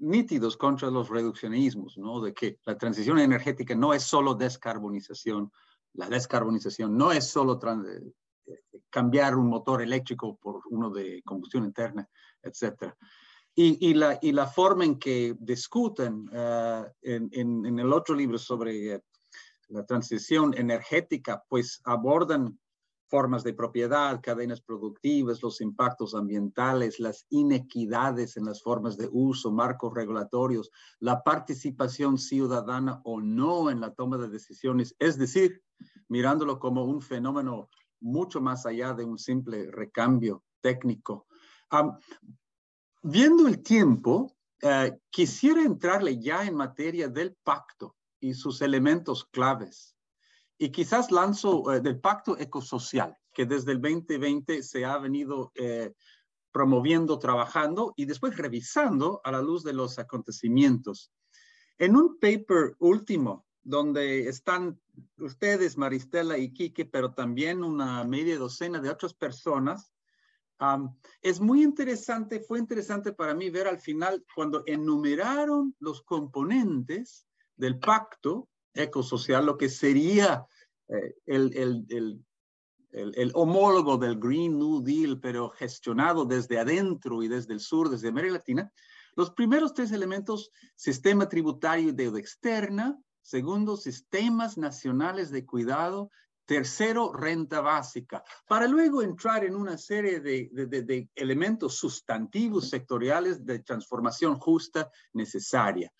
Speaker 1: nítidos contra los reduccionismos, ¿no? De que la transición energética no es solo descarbonización, la descarbonización no es solo eh, cambiar un motor eléctrico por uno de combustión interna, etc. Y, y, la, y la, forma en que discuten eh, en, el otro libro sobre la transición energética, pues abordan formas de propiedad, cadenas productivas, los impactos ambientales, las inequidades en las formas de uso, marcos regulatorios, la participación ciudadana o no en la toma de decisiones, es decir, mirándolo como un fenómeno mucho más allá de un simple recambio técnico. viendo el tiempo, eh, quisiera entrarle ya en materia del pacto y sus elementos claves. Y quizás lanzo eh, del pacto ecosocial, que desde el 2020 se ha venido eh, promoviendo, trabajando y después revisando a la luz de los acontecimientos. En un paper último, donde están ustedes, Maristela y Quique, pero también una media docena de otras personas, es muy interesante, fue interesante para mí ver al final cuando enumeraron los componentes del pacto, ecosocial, lo que sería eh, el, homólogo del Green New Deal, pero gestionado desde adentro y desde el sur, desde América Latina, los primeros tres elementos, sistema tributario y deuda externa, segundo, sistemas nacionales de cuidado, tercero, renta básica, para luego entrar en una serie de elementos sustantivos sectoriales de transformación justa necesaria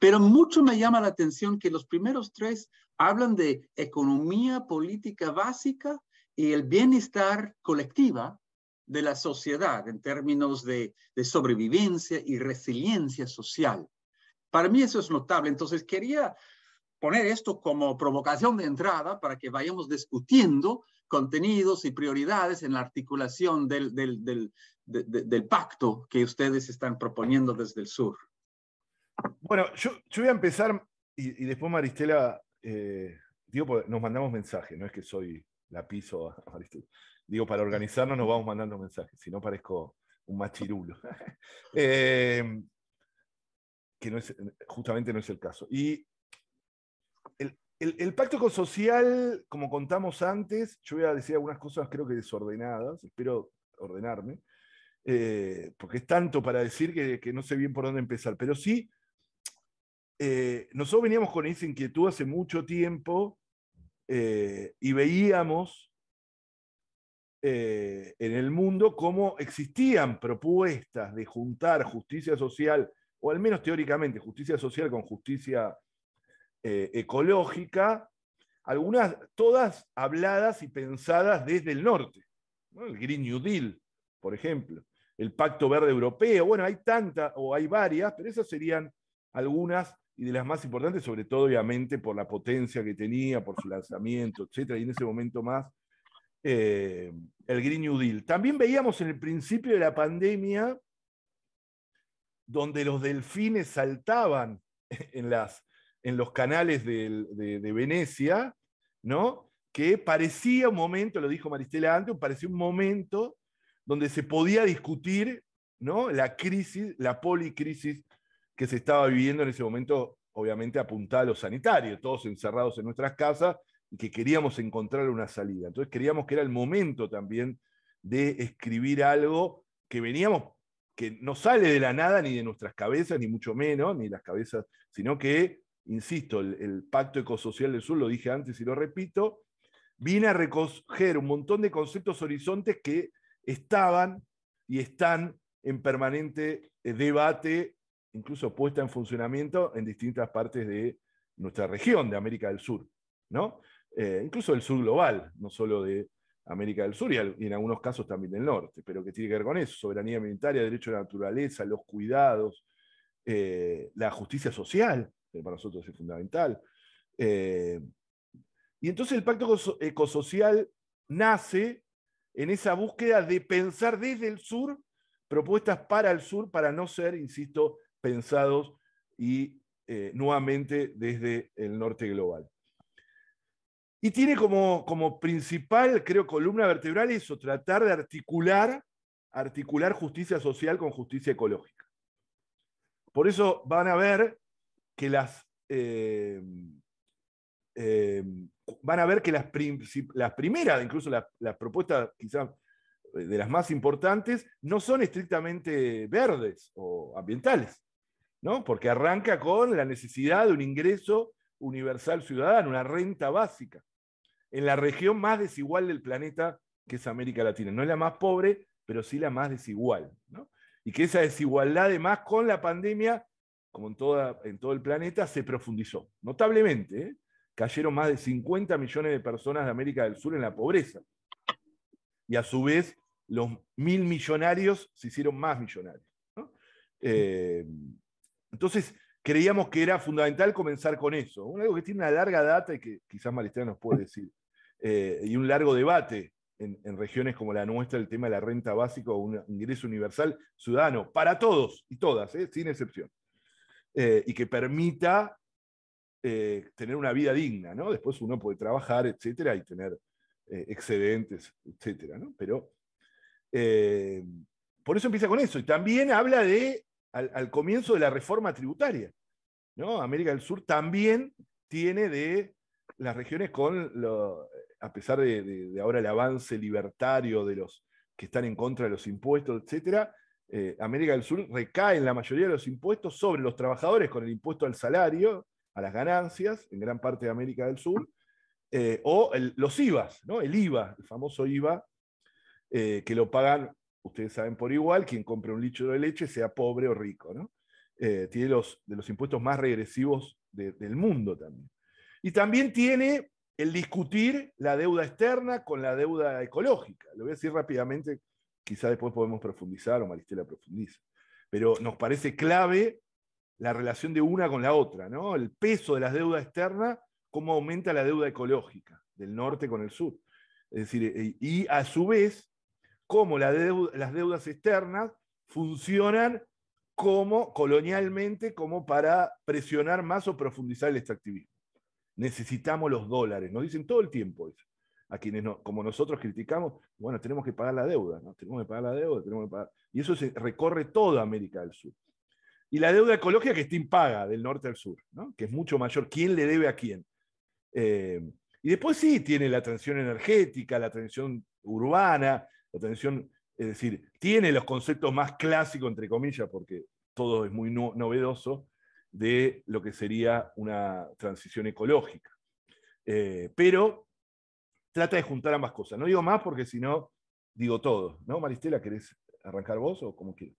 Speaker 1: pero mucho me llama la atención que los primeros tres hablan de economía política básica y el bienestar colectiva de la sociedad en términos de, sobrevivencia y resiliencia social. Para mí eso es notable. Entonces quería poner esto como provocación de entrada para que vayamos discutiendo contenidos y prioridades en la articulación del,
Speaker 3: pacto que ustedes están proponiendo desde el sur. Bueno, yo, voy a empezar y, después Maristela, eh, digo, pues, nos mandamos mensajes, no es que soy la piso a <laughs> Maristela. Digo, para organizarnos nos vamos mandando mensajes, si no parezco un machirulo. <laughs> Em, que no es, justamente no es el caso. Y el, el, pacto social, como contamos antes, yo voy a decir algunas cosas creo que desordenadas, espero ordenarme, eh, porque es tanto para decir que, no sé bien por dónde empezar, pero sí eh, nosotros veníamos con esa inquietud hace mucho tiempo eh, y veíamos eh, en el mundo cómo existían propuestas de juntar justicia social, o al menos teóricamente justicia social con justicia ecológica, algunas, todas habladas y pensadas desde el norte. El Green New Deal, por ejemplo, el Pacto Verde Europeo, bueno, hay tantas o hay varias, pero esas serían algunas y de las más importantes, sobre todo obviamente por la potencia que tenía, por su lanzamiento, etc. Y en ese momento más, eh, el Green New Deal. También veíamos en el principio de la pandemia, donde los delfines saltaban <laughs> en, las, en los canales de, Venecia, ¿no? que parecía un momento, lo dijo Maristela antes, parecía un momento donde se podía discutir ¿no? la crisis, la policrisis que se estaba viviendo en ese momento, obviamente apuntada a lo sanitarios, todos encerrados en nuestras casas y que queríamos encontrar una salida. Entonces queríamos que era el momento también de escribir algo que veníamos, que no sale de la nada ni de nuestras cabezas, ni mucho menos, ni las cabezas, sino que, insisto, el, Pacto Ecosocial del Sur, lo dije antes y lo repito, viene a recoger un montón de conceptos horizontes que estaban y están en permanente eh, debate incluso puesta en funcionamiento en distintas partes de nuestra región, de América del Sur, ¿no? Eh, incluso del sur global, no solo de América del Sur y, en algunos casos también del norte, pero que tiene que ver con eso, soberanía alimentaria, derecho a la naturaleza, los cuidados, eh, la justicia social, que para nosotros es fundamental. Eh, y entonces el pacto ecosocial nace en esa búsqueda de pensar desde el sur propuestas para el sur para no ser, insisto, pensados y eh, nuevamente desde el norte global. Y tiene como, como principal, creo, columna vertebral eso, tratar de articular, articular justicia social con justicia ecológica. Por eso van a ver que las, eh, eh, van a ver que las, las primeras, incluso las propuestas quizás de las más importantes, no son estrictamente verdes o ambientales. Porque arranca con la necesidad de un ingreso universal ciudadano, una renta básica, en la región más desigual del planeta, que es América Latina. No es la más pobre, pero sí la más desigual, Y que esa desigualdad, además, con la pandemia, como en, toda, en todo el planeta, se profundizó. Notablemente, ¿eh? cayeron más de 50 millones de personas de América del Sur en la pobreza. Y a su vez, los mil millonarios se hicieron más millonarios. ¿no? Eh, entonces, creíamos que era fundamental comenzar con eso. Algo que tiene una larga data y que quizás Maristela nos puede decir, eh, y un largo debate en, regiones como la nuestra, el tema de la renta básica o un ingreso universal ciudadano, para todos y todas, eh, sin excepción. Eh, y que permita tener una vida digna, Después uno puede trabajar, etcétera, y tener excedentes, etcétera, Pero por eso empieza con eso. Y también habla de al, comienzo de la reforma tributaria. ¿no? América del Sur también tiene de las regiones con, a pesar de, ahora el avance libertario de los que están en contra de los impuestos, etcétera, eh, América del Sur recae en la mayoría de los impuestos sobre los trabajadores con el impuesto al salario, a las ganancias, en gran parte de América del Sur, eh, o los IVAs, ¿no? el IVA, el famoso IVA, eh, que lo pagan ustedes saben por igual, quien compre un licho de leche, sea pobre o rico, eh, tiene los, de los impuestos más regresivos del mundo también. Y también tiene el discutir la deuda externa con la deuda ecológica. Lo voy a decir rápidamente, quizá después podemos profundizar o Maristela profundiza. Pero nos parece clave la relación de una con la otra, ¿no? El peso de la deuda externa, cómo aumenta la deuda ecológica del norte con el sur. Es decir, eh, y a su vez, cómo las deudas externas funcionan como colonialmente como para presionar más o profundizar el extractivismo. Necesitamos los dólares, nos dicen todo el tiempo eso. A quienes como nosotros criticamos, bueno, tenemos que pagar la deuda, tenemos que pagar la deuda, tenemos que pagar. Y eso recorre toda América del Sur. Y la deuda ecológica que está impaga del norte al sur, que es mucho mayor. ¿Quién le debe a quién? Eh, y después sí tiene la transición energética, la transición urbana, atención es decir, tiene los conceptos más clásicos, entre comillas, porque todo es muy novedoso, de lo que sería una transición ecológica. Eh, pero trata de juntar ambas cosas. No digo más porque si no, digo todo. ¿No, Maristela, querés arrancar vos o como quieras?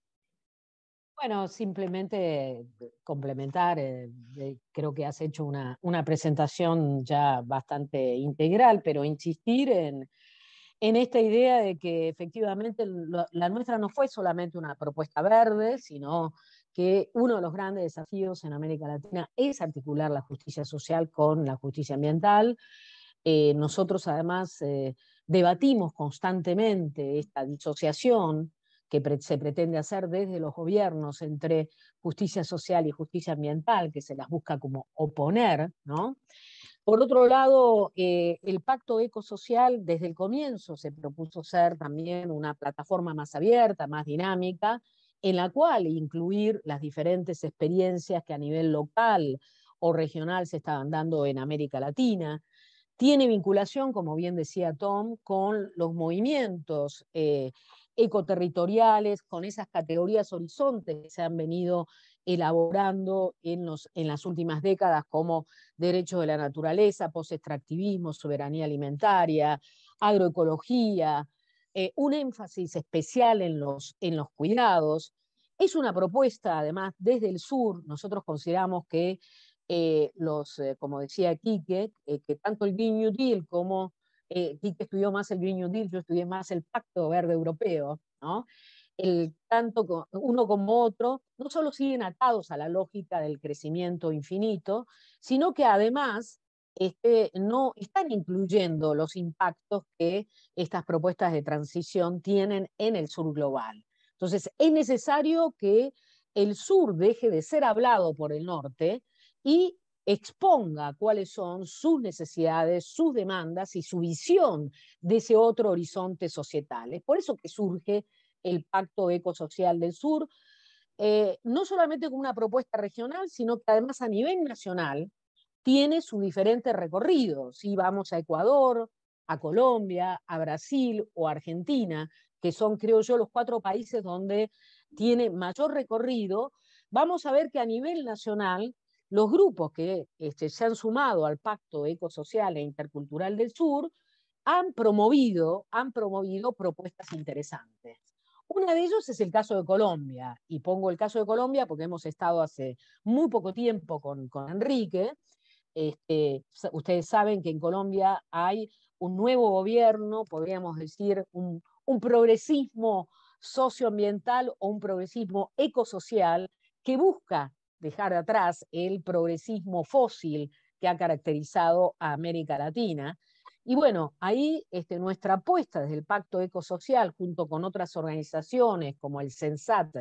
Speaker 2: Bueno, simplemente eh, complementar, eh, creo que has hecho una, presentación ya bastante integral, pero insistir en, en esta idea de que efectivamente la nuestra no fue solamente una propuesta verde, sino que uno de los grandes desafíos en América Latina es articular la justicia social con la justicia ambiental. Eh, nosotros además eh, debatimos constantemente esta disociación que se pretende hacer desde los gobiernos entre justicia social y justicia ambiental, que se las busca como oponer, ¿no? Por otro lado, eh, el pacto ecosocial desde el comienzo se propuso ser también una plataforma más abierta, más dinámica, en la cual incluir las diferentes experiencias que a nivel local o regional se estaban dando en América Latina. Tiene vinculación, como bien decía Tom, con los movimientos eh, ecoterritoriales, con esas categorías horizontes que se han venido elaborando en, los, en las últimas décadas como derechos de la naturaleza, post-extractivismo, soberanía alimentaria, agroecología, eh, un énfasis especial en los, en los cuidados. Es una propuesta, además, desde el sur, nosotros consideramos que eh, los, eh, como decía Quique, que tanto el Green New Deal como eh, estudió más el Green New Deal, yo estudié más el Pacto Verde Europeo, ¿no? El, tanto uno como otro, no solo siguen atados a la lógica del crecimiento infinito, sino que además este, no están incluyendo los impactos que estas propuestas de transición tienen en el sur global. Entonces, es necesario que el sur deje de ser hablado por el norte y exponga cuáles son sus necesidades, sus demandas y su visión de ese otro horizonte societal. Es por eso que surge el Pacto Ecosocial del Sur, eh, no solamente como una propuesta regional, sino que además a nivel nacional tiene su diferente recorrido. Si vamos a Ecuador, a Colombia, a Brasil o a Argentina, que son, creo yo, los cuatro países donde tiene mayor recorrido, vamos a ver que a nivel nacional los grupos que este, se han sumado al Pacto Ecosocial e Intercultural del Sur han promovido, han promovido propuestas interesantes. Una de ellos es el caso de Colombia, y pongo el caso de Colombia porque hemos estado hace muy poco tiempo con, Enrique. Este, ustedes saben que en Colombia hay un nuevo gobierno, podríamos decir, un, un progresismo socioambiental o un progresismo ecosocial que busca dejar atrás el progresismo fósil que ha caracterizado a América Latina. Y bueno, ahí este, nuestra apuesta desde el Pacto Ecosocial, junto con otras organizaciones como el Sensat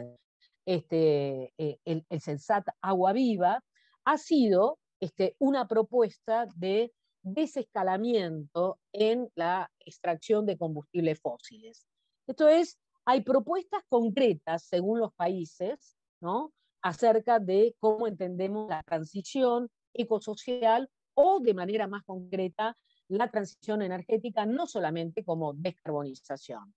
Speaker 2: este, eh, el, sensat Agua Viva, ha sido este, una propuesta de desescalamiento en la extracción de combustibles fósiles. Esto es, hay propuestas concretas según los países, ¿no? acerca de cómo entendemos la transición ecosocial o de manera más concreta la transición energética, no solamente como descarbonización.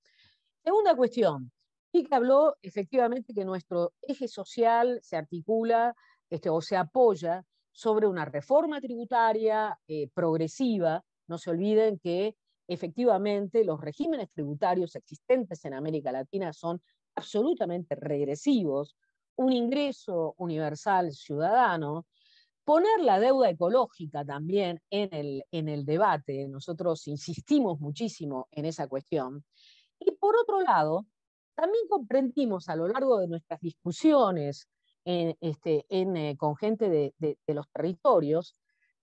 Speaker 2: Segunda cuestión, y habló efectivamente que nuestro eje social se articula este, o se apoya sobre una reforma tributaria eh, progresiva. No se olviden que efectivamente los regímenes tributarios existentes en América Latina son absolutamente regresivos, un ingreso universal ciudadano, poner la deuda ecológica también en el, en el debate, nosotros insistimos muchísimo en esa cuestión, y por otro lado, también comprendimos a lo largo de nuestras discusiones en, este, en, eh, con gente de, los territorios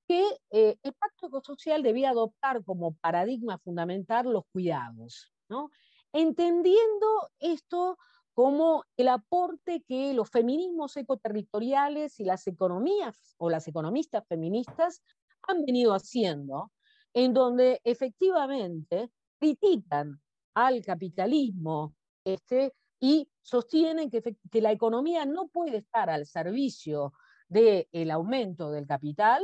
Speaker 2: que eh, el pacto ecosocial debía adoptar como paradigma fundamental los cuidados, entendiendo esto como el aporte que los feminismos ecoterritoriales y las economías o las economistas feministas han venido haciendo, en donde efectivamente critican al capitalismo este, y sostienen que, la economía no puede estar al servicio del aumento del capital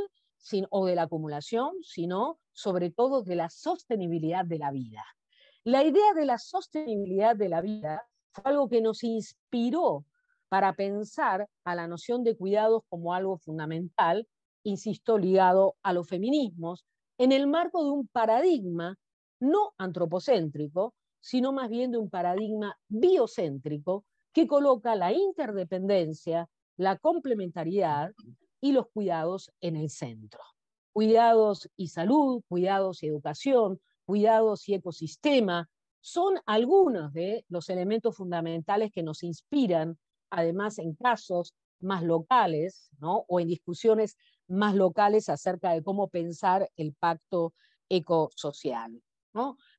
Speaker 2: o de la acumulación, sino sobre todo de la sostenibilidad de la vida. La idea de la sostenibilidad de la vida fue algo que nos inspiró para pensar a la noción de cuidados como algo fundamental, insisto, ligado a los feminismos, en el marco de un paradigma no antropocéntrico, sino más bien de un paradigma biocéntrico que coloca la interdependencia, la complementariedad y los cuidados en el centro. Cuidados y salud, cuidados y educación, cuidados y ecosistema, son algunos de los elementos fundamentales que nos inspiran, además en casos más locales o en discusiones más locales acerca de cómo pensar el pacto ecosocial.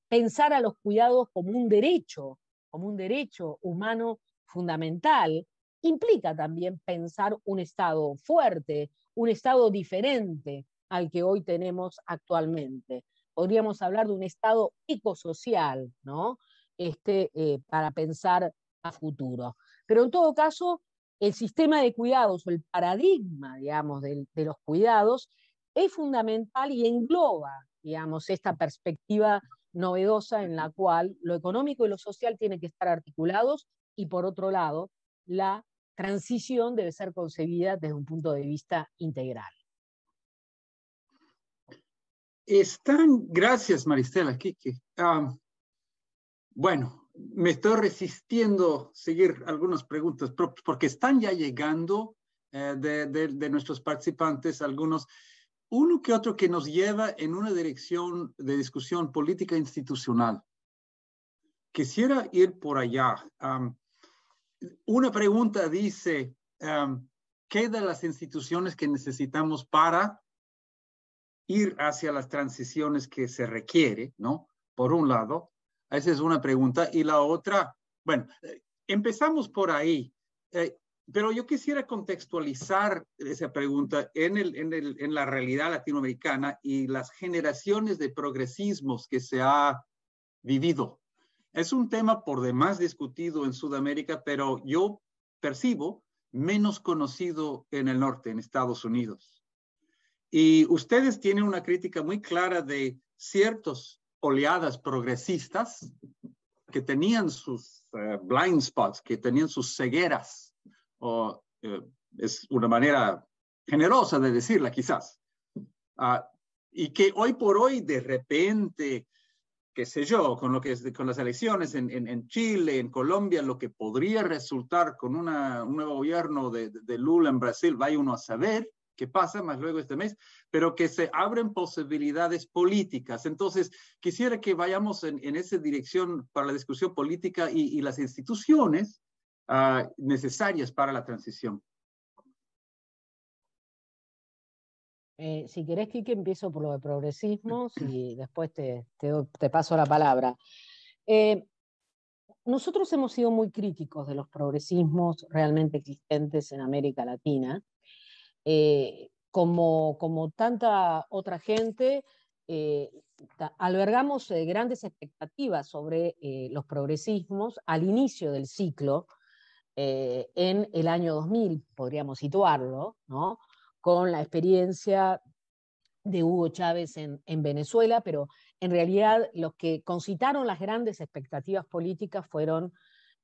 Speaker 2: Pensar a los cuidados como un derecho, como un derecho humano fundamental, implica también pensar un Estado fuerte, un Estado diferente al que hoy tenemos actualmente podríamos hablar de un estado ecosocial, ¿no? Este, eh, para pensar a futuro. Pero en todo caso, el sistema de cuidados o el paradigma, digamos, de, los cuidados es fundamental y engloba, digamos, esta perspectiva novedosa en la cual lo económico y lo social tienen que estar articulados y por otro lado, la transición debe ser concebida desde un punto de vista integral.
Speaker 1: Están, gracias Maristela, Kike. Ah, bueno, me estoy resistiendo seguir algunas preguntas porque están ya llegando eh, de, nuestros participantes, algunos, uno que otro que nos lleva en una dirección de discusión política institucional. Quisiera ir por allá. una pregunta dice, ¿qué de las instituciones que necesitamos para ir hacia las transiciones que se requiere, ¿no? Por un lado, esa es una pregunta. Y la otra, bueno, eh, empezamos por ahí, eh, pero yo quisiera contextualizar esa pregunta en la realidad latinoamericana y las generaciones de progresismos que se ha vivido. Es un tema por demás discutido en Sudamérica, pero yo percibo menos conocido en el norte, en Estados Unidos. Y ustedes tienen una crítica muy clara de ciertas oleadas progresistas que tenían sus eh, blind spots, que tenían sus cegueras, o eh, es una manera generosa de decirla quizás, ah, y que hoy por hoy de repente, qué sé yo, con, lo que, con las elecciones en, Chile, en Colombia, lo que podría resultar con un nuevo gobierno de Lula en Brasil, vaya uno a saber, que pasa más luego este mes, pero que se abren posibilidades políticas. Entonces, quisiera que vayamos en, esa dirección para la discusión política y, las instituciones ah, necesarias para la transición.
Speaker 2: Eh, si querés, que empiezo por lo de progresismos y después te, te, paso la palabra. Eh, nosotros hemos sido muy críticos de los progresismos realmente existentes en América Latina eh, como, tanta otra gente, eh, albergamos eh, grandes expectativas sobre los progresismos al inicio del ciclo, en el año 2000, podríamos situarlo, con la experiencia de Hugo Chávez en, en, Venezuela, pero en realidad los que concitaron las grandes expectativas políticas fueron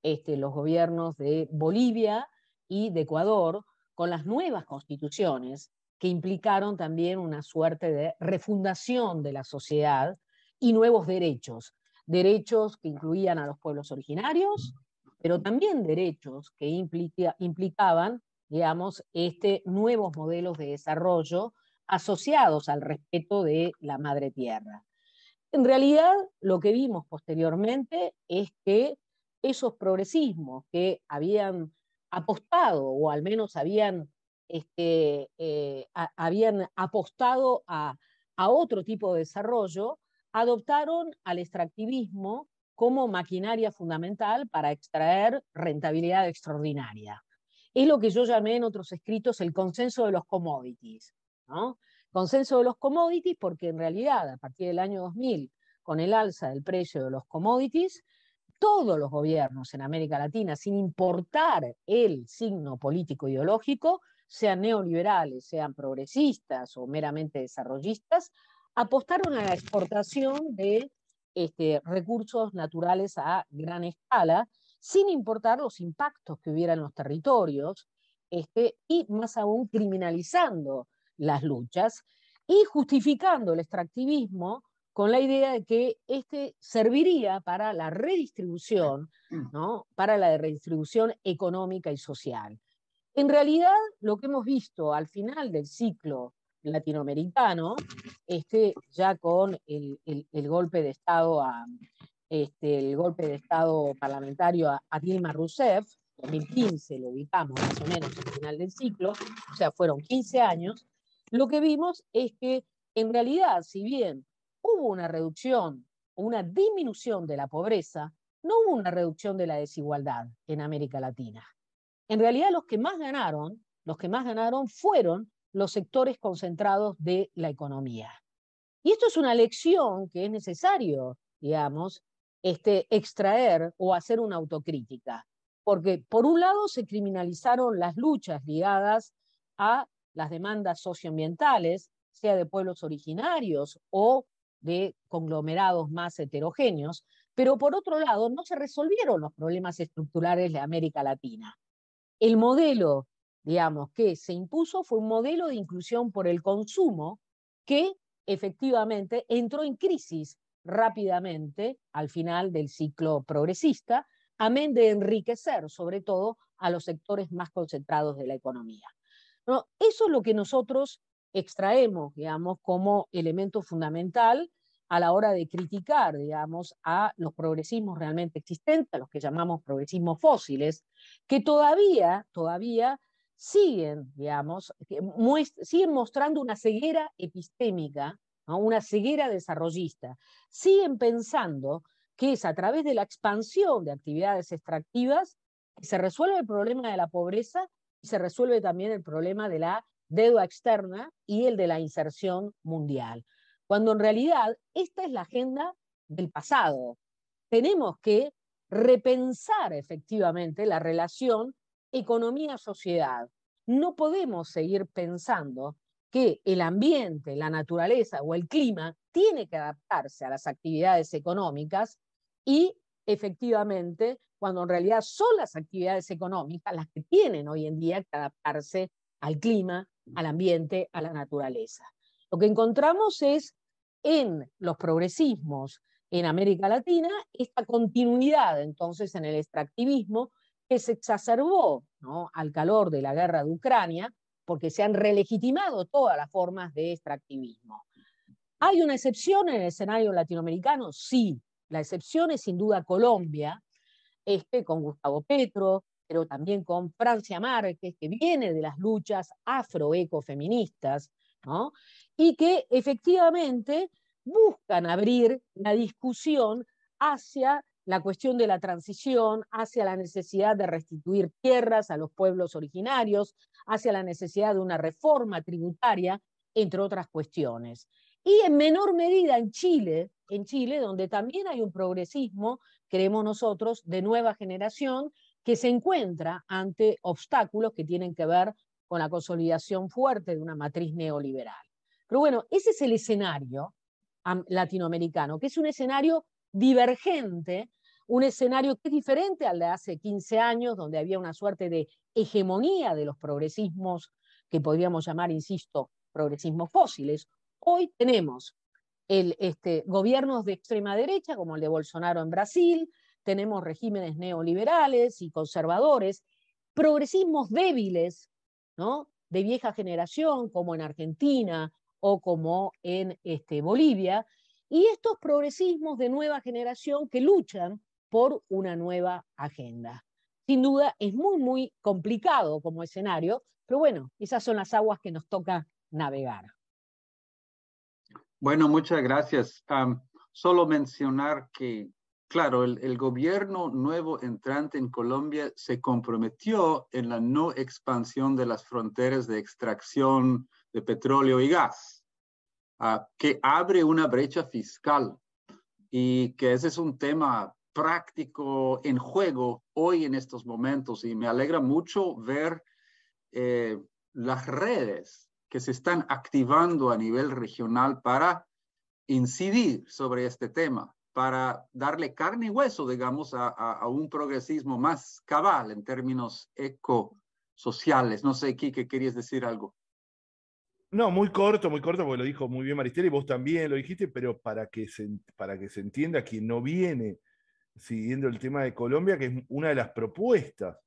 Speaker 2: este, los gobiernos de Bolivia y de Ecuador, con las nuevas constituciones que implicaron también una suerte de refundación de la sociedad y nuevos derechos, derechos que incluían a los pueblos originarios, pero también derechos que implicaban, digamos, este nuevos modelos de desarrollo asociados al respeto de la madre tierra. En realidad, lo que vimos posteriormente es que esos progresismos que habían apostado, o al menos habían, este, eh, habían apostado a, otro tipo de desarrollo, adoptaron al extractivismo como maquinaria fundamental para extraer rentabilidad extraordinaria. Es lo que yo llamé en otros escritos el consenso de los commodities. ¿no? Consenso de los commodities porque en realidad a partir del año 2000, con el alza del precio de los commodities, todos los gobiernos en América Latina, sin importar el signo político ideológico, sean neoliberales, sean progresistas o meramente desarrollistas, apostaron a la exportación de este, recursos naturales a gran escala, sin importar los impactos que hubieran en los territorios, este, y más aún criminalizando las luchas y justificando el extractivismo con la idea de que este serviría para la redistribución, mm. ¿no? para la redistribución económica y social. En realidad, lo que hemos visto al final del ciclo latinoamericano, este, ya con el, golpe de Estado a, este, el golpe de Estado parlamentario a, Dilma Rousseff, 2015 lo ubicamos más o menos al final del ciclo, o sea, fueron 15 años, lo que vimos es que en realidad, si bien hubo una reducción, una disminución de la pobreza, no hubo una reducción de la desigualdad en América Latina. En realidad los que más ganaron, los que más ganaron fueron los sectores concentrados de la economía. Y esto es una lección que es necesario, digamos, este, extraer o hacer una autocrítica. Porque por un lado se criminalizaron las luchas ligadas a las demandas socioambientales, sea de pueblos originarios o de conglomerados más heterogéneos, pero por otro lado no se resolvieron los problemas estructurales de América Latina. El modelo, digamos, que se impuso fue un modelo de inclusión por el consumo que efectivamente entró en crisis rápidamente al final del ciclo progresista, amén de enriquecer sobre todo a los sectores más concentrados de la economía. eso es lo que nosotros extraemos, digamos, como elemento fundamental a la hora de criticar, digamos, a los progresismos realmente existentes, a los que llamamos progresismos fósiles, que todavía, todavía siguen, digamos, siguen mostrando una ceguera epistémica, una ceguera desarrollista, siguen pensando que es a través de la expansión de actividades extractivas que se resuelve el problema de la pobreza y se resuelve también el problema de la deuda externa y el de la inserción mundial. Cuando en realidad esta es la agenda del pasado. Tenemos que repensar efectivamente la relación economía-sociedad. No podemos seguir pensando que el ambiente, la naturaleza o el clima tiene que adaptarse a las actividades económicas y efectivamente, cuando en realidad son las actividades económicas las que tienen hoy en día que adaptarse al clima al ambiente, a la naturaleza. Lo que encontramos es en los progresismos en América Latina esta continuidad entonces en el extractivismo que se exacerbó al calor de la guerra de Ucrania porque se han relegitimado todas las formas de extractivismo. ¿Hay una excepción en el escenario latinoamericano? Sí, la excepción es sin duda Colombia, este, con Gustavo Petro, pero también con Francia Márquez, que viene de las luchas afroecofeministas, ¿no? y que efectivamente buscan abrir la discusión hacia la cuestión de la transición, hacia la necesidad de restituir tierras a los pueblos originarios, hacia la necesidad de una reforma tributaria, entre otras cuestiones. Y en menor medida en Chile, en Chile, donde también hay un progresismo, creemos nosotros, de nueva generación, que se encuentra ante obstáculos que tienen que ver con la consolidación fuerte de una matriz neoliberal. Pero bueno, ese es el escenario latinoamericano, que es un escenario divergente, un escenario que es diferente al de hace 15 años, donde había una suerte de hegemonía de los progresismos que podríamos llamar, insisto, progresismos fósiles. Hoy tenemos el, este, gobiernos de extrema derecha, como el de Bolsonaro en Brasil, tenemos regímenes neoliberales y conservadores, progresismos débiles, ¿no? De vieja generación, como en Argentina o como en este, Bolivia, y estos progresismos de nueva generación que luchan por una nueva agenda. Sin duda es muy, muy complicado como escenario, pero bueno, esas son las aguas que nos toca navegar.
Speaker 1: Bueno, muchas gracias. solo mencionar que Claro, el, gobierno nuevo entrante en Colombia se comprometió en la no expansión de las fronteras de extracción de petróleo y gas, ah, que abre una brecha fiscal y que ese es un tema práctico en juego hoy en estos momentos. Y me alegra mucho ver eh, las redes que se están activando a nivel regional para incidir sobre este tema para darle carne y hueso, digamos, a, un progresismo más cabal en términos
Speaker 3: ecosociales. No sé, que querías decir algo. No, muy corto, muy corto, porque lo dijo muy bien Maristela y vos también lo dijiste, pero para que se, para que se entienda quien no viene siguiendo el tema de Colombia, que es una de las propuestas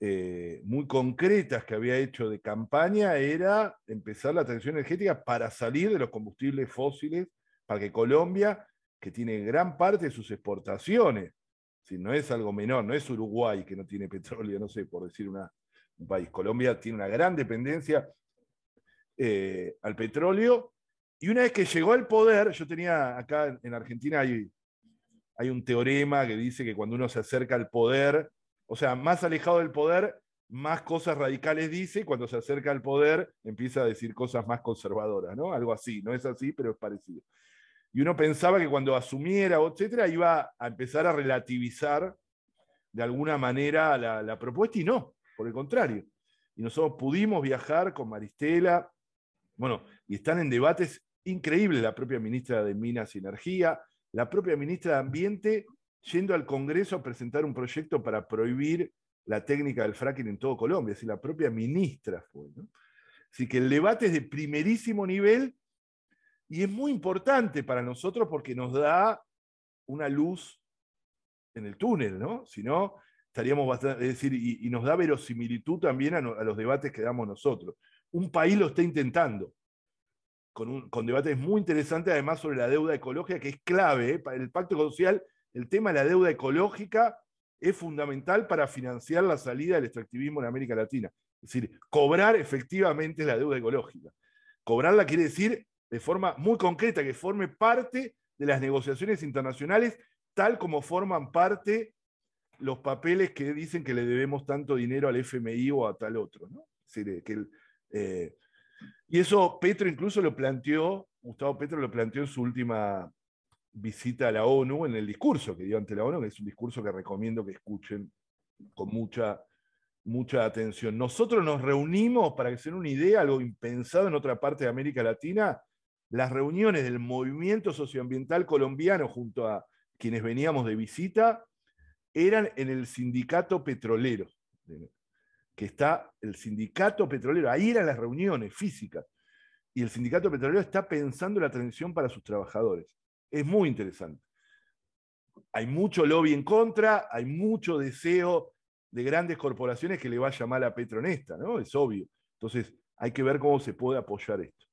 Speaker 3: eh, muy concretas que había hecho de campaña, era empezar la transición energética para salir de los combustibles fósiles, para que Colombia que tiene gran parte de sus exportaciones. Si no es algo menor, no es Uruguay que no tiene <laughs> petróleo, no sé, por decir una, un país. Colombia tiene una gran dependencia eh, al petróleo. Y una vez que llegó al poder, yo tenía acá en Argentina hay, hay un teorema que dice que cuando uno se acerca al poder, o sea, más alejado del poder, más cosas radicales dice, y cuando se acerca al poder empieza a decir cosas más conservadoras, ¿no? Algo así, no es así, pero es parecido y uno pensaba que cuando asumiera, etcétera, iba a empezar a relativizar de alguna manera la, propuesta y no, por el contrario. Y nosotros pudimos viajar con Maristela, bueno, y están en debates increíbles la propia ministra de Minas y Energía, la propia ministra de Ambiente yendo al Congreso a presentar un proyecto para prohibir la técnica del fracking en todo Colombia, es la propia ministra fue. Así que el debate es de primerísimo nivel y es muy importante para nosotros porque nos da una luz en el túnel, ¿no? Si no, estaríamos bastante, es decir, y, nos da verosimilitud también a, los debates que damos nosotros. Un país lo está intentando, con, un, con debates muy interesantes además sobre la deuda ecológica, que es clave, ¿eh? para el pacto social, el tema de la deuda ecológica es fundamental para financiar la salida del extractivismo en América Latina. Es decir, cobrar efectivamente la deuda ecológica. Cobrarla quiere decir de forma muy concreta, que forme parte de las negociaciones internacionales, tal como forman parte los papeles que dicen que le debemos tanto dinero al FMI o a tal otro. Eh, que eh, y eso Petro incluso lo planteó, Gustavo Petro lo planteó en su última visita a la ONU, en el discurso que dio ante la ONU, que es un discurso que recomiendo que escuchen con mucha, mucha atención. Nosotros nos reunimos, para que se una idea, algo impensado en otra parte de América Latina, las reuniones del movimiento socioambiental colombiano junto a quienes veníamos de visita eran en el sindicato petrolero, que está el sindicato petrolero, ahí eran las reuniones físicas, y el sindicato petrolero está pensando la transición para sus trabajadores. Es muy interesante. Hay mucho lobby en contra, hay mucho deseo de grandes corporaciones que le vaya mal a Petro ¿no? Es obvio. Entonces, hay que ver cómo se puede apoyar esto.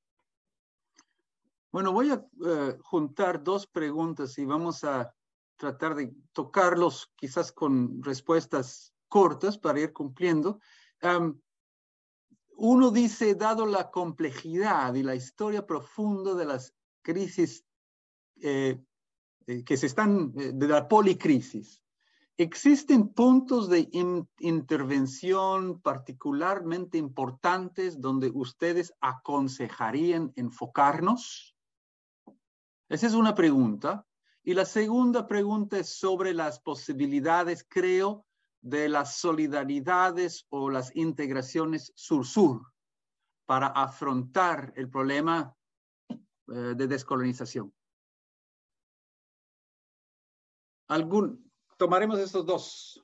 Speaker 1: Bueno, voy a eh, juntar dos preguntas y vamos a tratar de tocarlos quizás con respuestas cortas para ir cumpliendo. uno dice, dado la complejidad y la historia profunda de las crisis eh, eh, que se están, de la policrisis, ¿existen puntos de intervención particularmente importantes donde ustedes aconsejarían enfocarnos? Esa es una pregunta. Y la segunda pregunta es sobre las posibilidades, creo, de las solidaridades o las integraciones sur-sur para afrontar el problema eh, de descolonización. Algún, tomaremos estos dos.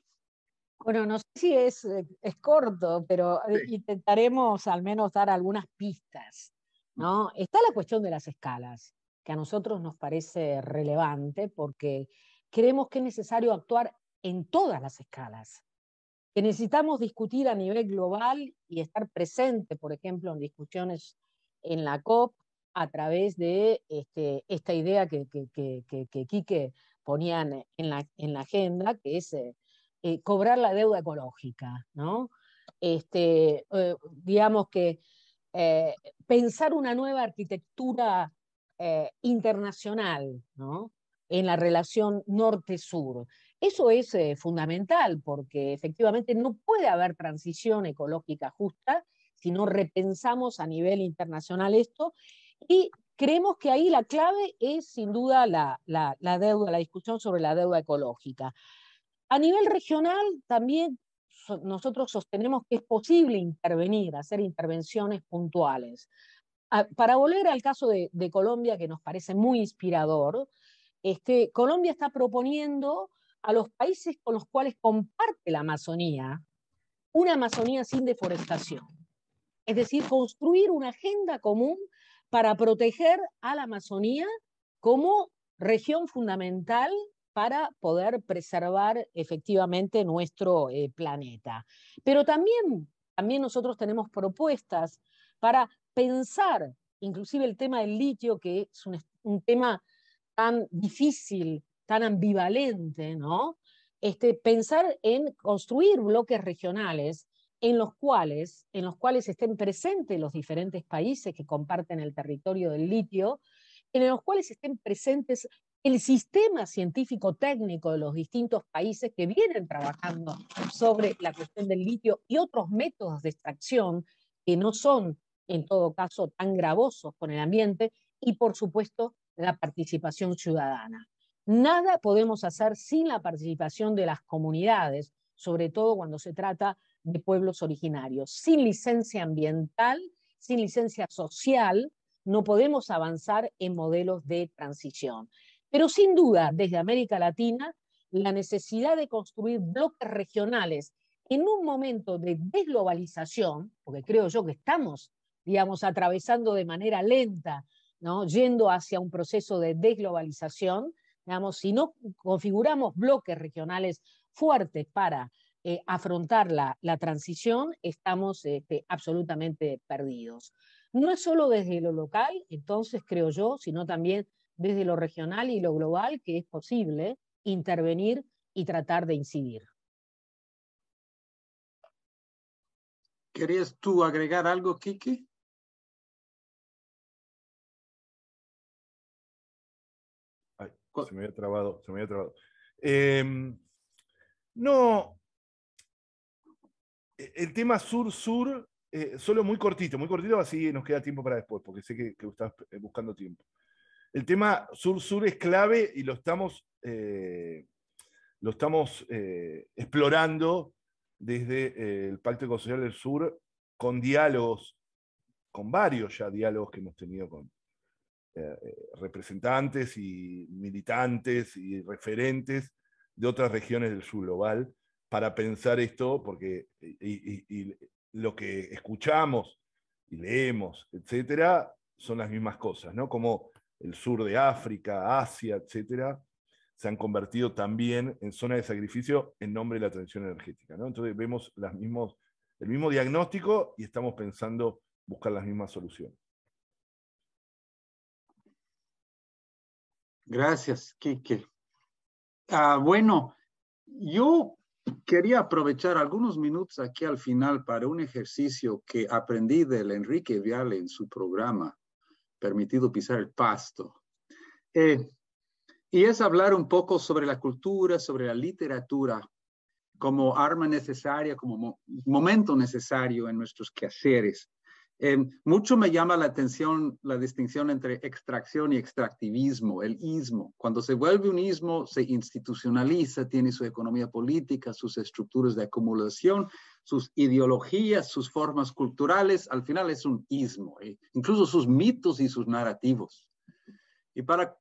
Speaker 2: Bueno, no sé si es, eh, es corto, pero eh, intentaremos al menos dar algunas pistas. ¿no? Mm. Está la cuestión de las escalas que a nosotros nos parece relevante porque creemos que es necesario actuar en todas las escalas, que necesitamos discutir a nivel global y estar presente, por ejemplo, en discusiones en la COP a través de este, esta idea que, que, Quique ponía en la, agenda, que es eh, eh, cobrar la deuda ecológica, ¿no? Este, eh, digamos que pensar una nueva arquitectura eh, internacional, ¿no? en la relación norte-sur. Eso es eh, fundamental porque efectivamente no puede haber transición ecológica justa si no repensamos a nivel internacional esto y creemos que ahí la clave es sin duda la, la, deuda, la discusión sobre la deuda ecológica. A nivel regional también nosotros sostenemos que es posible intervenir, hacer intervenciones puntuales. Ah, para volver al caso de, Colombia, que nos parece muy inspirador, este, Colombia está proponiendo a los países con los cuales comparte la Amazonía una Amazonía sin deforestación. Es decir, construir una agenda común para proteger a la Amazonía como región fundamental para poder preservar efectivamente nuestro eh, planeta. Pero también, también nosotros tenemos propuestas para pensar inclusive el tema del litio, que es un, tema tan difícil, tan ambivalente, ¿no? Este, pensar en construir bloques regionales en los, cuales, en los cuales estén presentes los diferentes países que comparten el territorio del litio, en los cuales estén presentes el sistema científico técnico de los distintos países que vienen trabajando sobre la cuestión del litio y otros métodos de extracción que no son en todo caso tan gravosos con el ambiente, y por supuesto la participación ciudadana. Nada podemos hacer sin la participación de las comunidades, sobre todo cuando se trata de pueblos originarios. Sin licencia ambiental, sin licencia social, no podemos avanzar en modelos de transición. Pero sin duda, desde América Latina, la necesidad de construir bloques regionales en un momento de desglobalización, porque creo yo que estamos digamos, atravesando de manera lenta, yendo hacia un proceso de desglobalización, digamos, si no configuramos bloques regionales fuertes para eh, afrontar la, transición, estamos este, absolutamente perdidos. No es solo desde lo local, entonces creo yo, sino también desde lo regional y lo global que es posible intervenir y tratar de incidir.
Speaker 1: ¿Querías tú agregar algo, Kiki?
Speaker 3: Se me había trabado, se me había trabado. Em, no, e, el tema sur-sur, eh, solo muy cortito, muy cortito, así nos queda tiempo para después, porque sé que, estás eh, buscando tiempo. El tema sur-sur es clave y lo estamos, eh, lo estamos explorando desde el Pacto social del Sur con diálogos, con varios ya diálogos que hemos tenido con, eh, eh, representantes y militantes y referentes de otras regiones del sur global para pensar esto, porque lo que escuchamos y leemos, etcétera, son las mismas cosas, ¿no? Como el sur de África, Asia, etcétera, se han convertido también en zona de sacrificio en nombre de la transición energética. ¿no? Entonces vemos las mismos, el mismo diagnóstico y estamos pensando buscar las mismas soluciones. Gracias, Kike.
Speaker 1: Ah, bueno, yo quería aprovechar algunos minutos aquí al final para un ejercicio que aprendí del Enrique Viale en su programa, Permitido Pisar el Pasto. Eh, y es hablar un poco sobre la cultura, sobre la literatura como arma necesaria, como momento necesario en nuestros quehaceres. Em, mucho me llama la atención la distinción entre extracción y extractivismo, el ismo. Cuando se vuelve un ismo, se institucionaliza, tiene su economía política, sus estructuras de acumulación, sus ideologías, sus formas culturales. Al final es un ismo, eh, incluso sus mitos y sus narrativos. Y para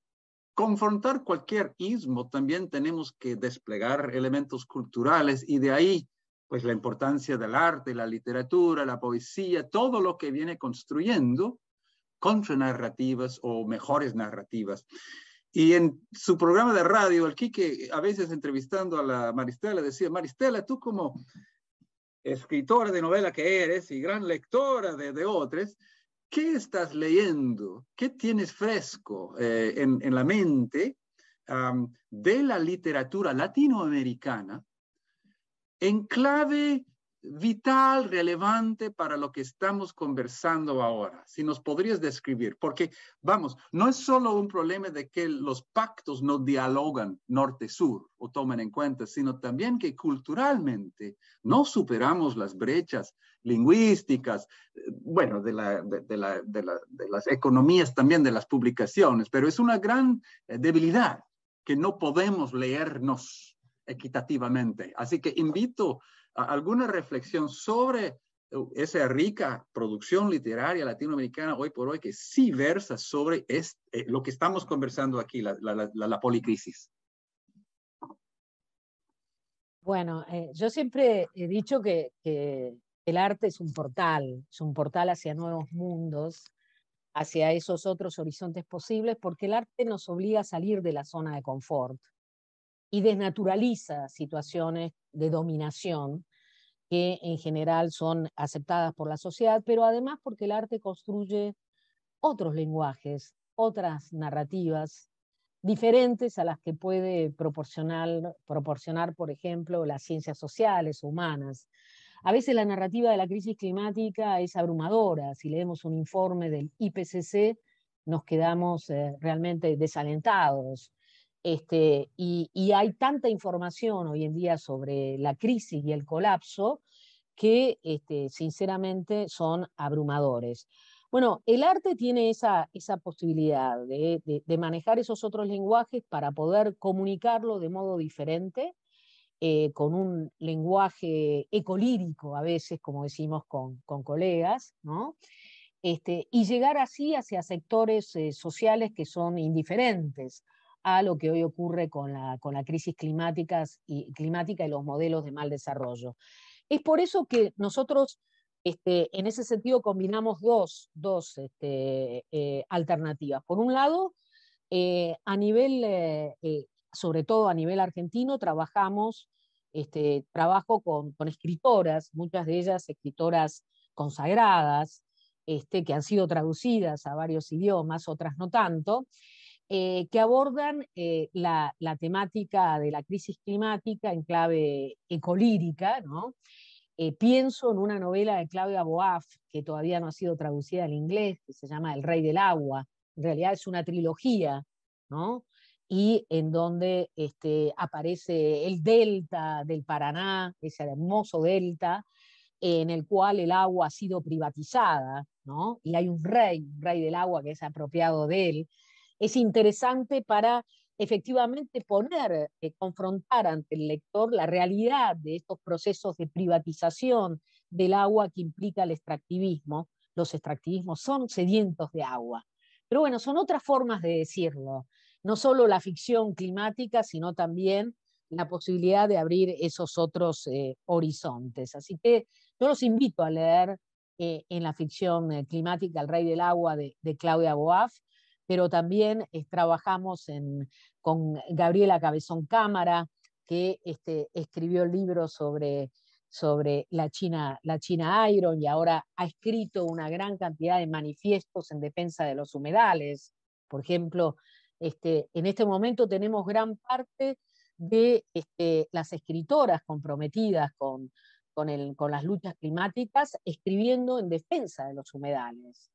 Speaker 1: confrontar cualquier ismo, también tenemos que desplegar elementos culturales y de ahí pues la importancia del arte, la literatura, la poesía, todo lo que viene construyendo contra narrativas o mejores narrativas. Y en su programa de radio, el Quique, a veces entrevistando a la Maristela, decía, Maristela, tú como escritora de novela que eres y gran lectora de, de otras, ¿qué estás leyendo? ¿Qué tienes fresco eh, en, la mente de la literatura latinoamericana en clave vital, relevante para lo que estamos conversando ahora. Si nos podrías describir, porque vamos, no es solo un problema de que los pactos no dialogan norte-sur o tomen en cuenta, sino también que culturalmente no superamos las brechas lingüísticas, bueno, de, las economías también, de las publicaciones, pero es una gran eh, debilidad que no podemos leernos equitativamente. Así que invito a alguna reflexión sobre uh, esa rica producción literaria latinoamericana hoy por hoy que sí versa sobre eh, lo que estamos conversando aquí, la, policrisis.
Speaker 2: Bueno, eh, yo siempre he dicho que, que, el arte es un portal, es un portal hacia nuevos mundos, hacia esos otros horizontes posibles, porque el arte nos obliga a salir de la zona de confort y desnaturaliza situaciones de dominación que en general son aceptadas por la sociedad, pero además porque el arte construye otros lenguajes, otras narrativas diferentes a las que puede proporcionar, proporcionar, por ejemplo, las ciencias sociales, o humanas. A veces la narrativa de la crisis climática es abrumadora. Si leemos un informe del IPCC, nos quedamos eh, realmente desalentados. Este, y, hay tanta información hoy en día sobre la crisis y el colapso que este, sinceramente son abrumadores. Bueno, el arte tiene esa, posibilidad de, manejar esos otros lenguajes para poder comunicarlo de modo diferente, eh, con un lenguaje ecolírico a veces, como decimos con, colegas, este, y llegar así hacia sectores eh, sociales que son indiferentes a lo que hoy ocurre con la, crisis y, climática y los modelos de mal desarrollo. Es por eso que nosotros, este, en ese sentido, combinamos dos, este, eh, alternativas. Por un lado, eh, a nivel, eh, sobre todo a nivel argentino, trabajamos, este, trabajo con, escritoras, muchas de ellas escritoras consagradas, que han sido traducidas a varios idiomas, otras no tanto, eh, que abordan eh, la, temática de la crisis climática en clave ecolírica. ¿no? Eh, pienso en una novela de Claudia Boaf, que todavía no ha sido traducida al inglés, que se llama El Rey del Agua. En realidad es una trilogía, ¿no? y en donde este, aparece el delta del Paraná, ese hermoso delta, en el cual el agua ha sido privatizada, ¿no? Y hay un rey, un rey del agua que es apropiado de él es interesante para efectivamente poner, eh, confrontar ante el lector la realidad de estos procesos de privatización del agua que implica el extractivismo. Los extractivismos son sedientos de agua. Pero bueno, son otras formas de decirlo. No solo la ficción climática, sino también la posibilidad de abrir esos otros eh, horizontes. Así que yo los invito a leer eh, en la ficción climática El Rey del Agua de, de Claudia Boaf pero también trabajamos con Gabriela Cabezón Cámara, que este, escribió el libro sobre la, China, la Iron y ahora ha escrito una gran cantidad de manifiestos en defensa de los humedales. Por ejemplo, este, en este momento tenemos gran parte de este, las escritoras comprometidas con, con, las luchas climáticas, escribiendo en defensa de los humedales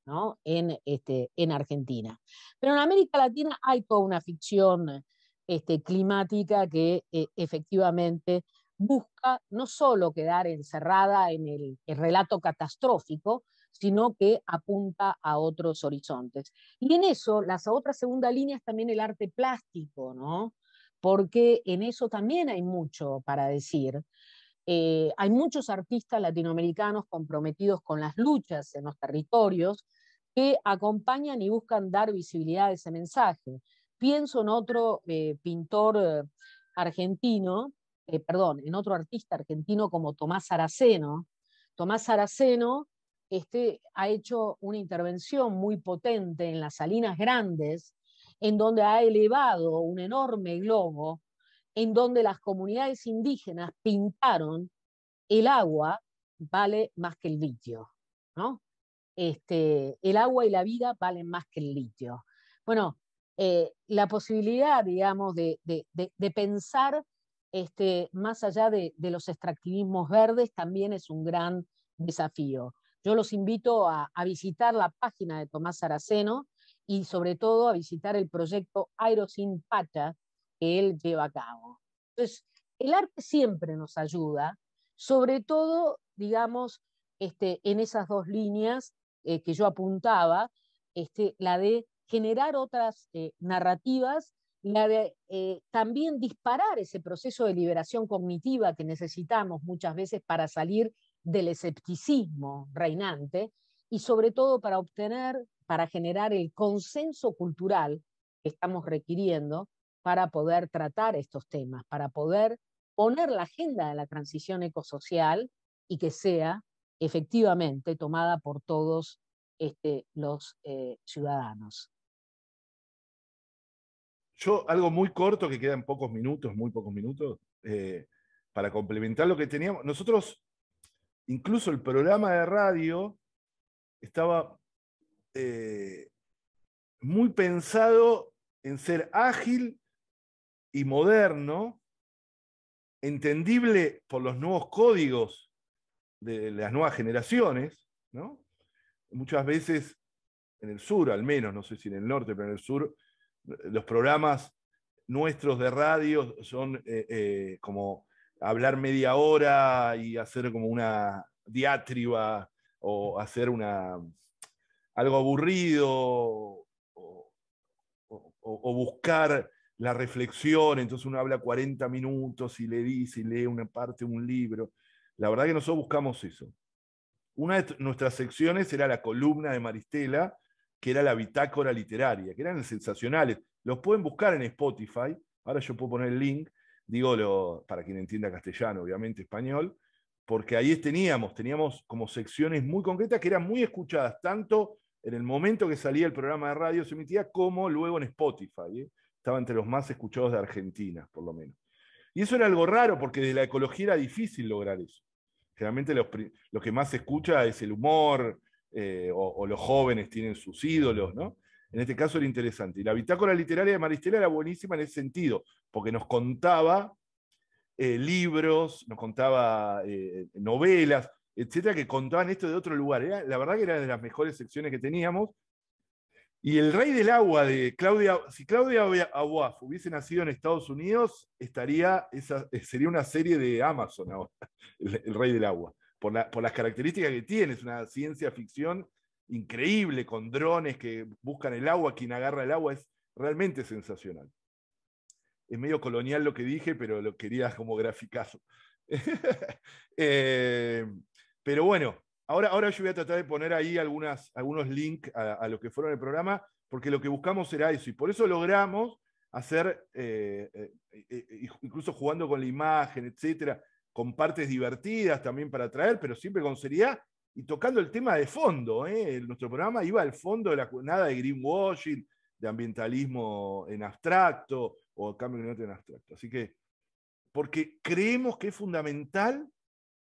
Speaker 2: este, en, Argentina. Pero en América Latina hay toda una ficción este, climática que eh, efectivamente busca no solo quedar encerrada en el, relato catastrófico, sino que apunta a otros horizontes. Y en eso, la otra segunda línea es también el arte plástico, porque en eso también hay mucho para decir. Eh, hay muchos artistas latinoamericanos comprometidos con las luchas en los territorios que acompañan y buscan dar visibilidad a ese mensaje. Pienso en otro eh, pintor eh, argentino, perdón, en otro artista argentino como Tomás Araceno. Tomás Araceno este, ha hecho una intervención muy potente en las Salinas Grandes, en donde ha elevado un enorme globo en donde las comunidades indígenas pintaron el agua vale más que el litio, ¿no? Este, el agua y la vida valen más que el litio. Bueno, eh, la posibilidad, digamos, de, pensar este, más allá de, los extractivismos verdes también es un gran desafío. Yo los invito a, a visitar la página de Tomás Saraceno y sobre todo a visitar el proyecto Sin Pacha, que él lleva a cabo. Entonces, el arte siempre nos ayuda, sobre todo, digamos, este, en esas dos líneas eh, que yo apuntaba, este, la de generar otras eh, narrativas, la de eh, también disparar ese proceso de liberación cognitiva que necesitamos muchas veces para salir del escepticismo reinante y sobre todo para obtener, para generar el consenso cultural que estamos requiriendo para poder tratar estos temas, para poder poner la agenda de la transición ecosocial y que sea efectivamente tomada por todos este, los eh, ciudadanos.
Speaker 3: Yo, algo muy corto que queda en pocos minutos, muy pocos minutos, eh, para complementar lo que teníamos. Nosotros, incluso el programa de radio estaba eh, muy pensado en ser ágil y moderno, entendible por los nuevos códigos de las nuevas generaciones, ¿no? Muchas veces, en el sur al menos, no sé si en el norte, pero en el sur, los programas nuestros de radio son eh, eh, como hablar media hora y hacer como una diátriba o hacer una, algo aburrido o buscar la reflexión, entonces uno habla 40 minutos y le dice y lee una parte, un libro. La verdad que nosotros buscamos eso. Una de nuestras secciones era la columna de Maristela, que era la bitácora literaria, que eran sensacionales. Los pueden buscar en Spotify, ahora yo puedo poner el link, digo para quien entienda castellano, obviamente español, porque ahí teníamos, teníamos como secciones muy concretas que eran muy escuchadas, tanto en el momento que salía el programa de radio se emitía, como luego en Spotify. ¿eh? Estaba entre los más escuchados de Argentina, por lo menos. Y eso era algo raro, porque de la ecología era difícil lograr eso. Generalmente los, lo que más se escucha es el humor, eh, o, los jóvenes tienen sus ídolos, ¿no? En este caso era interesante. Y la bitácora literaria de Maristela era buenísima en ese sentido, porque nos contaba eh, libros, nos contaba eh, novelas, etcétera, que contaban esto de otro lugar. la verdad que era de las mejores secciones que teníamos, y el rey del agua de Claudia, si Claudia Aguaf hubiese nacido en Estados Unidos, estaría, esa, eh, sería una serie de Amazon ahora, <laughs> el, rey del agua, por, las características que tiene, es una ciencia ficción increíble, con drones que buscan el agua, quien agarra el agua, es realmente sensacional. Es medio colonial lo que dije, pero lo quería como graficazo. <laughs> Eh, pero bueno, Ahora, yo voy a tratar de poner ahí algunas, algunos links a, lo que fueron el programa, porque lo que buscamos era eso, y por eso logramos hacer, eh, eh, eh, incluso jugando con la imagen, etcétera, con partes divertidas también para atraer, pero siempre con seriedad y tocando el tema de fondo. Nuestro programa iba al fondo de la nada de greenwashing, de ambientalismo en abstracto o cambio climático en abstracto. Así que, porque creemos que es fundamental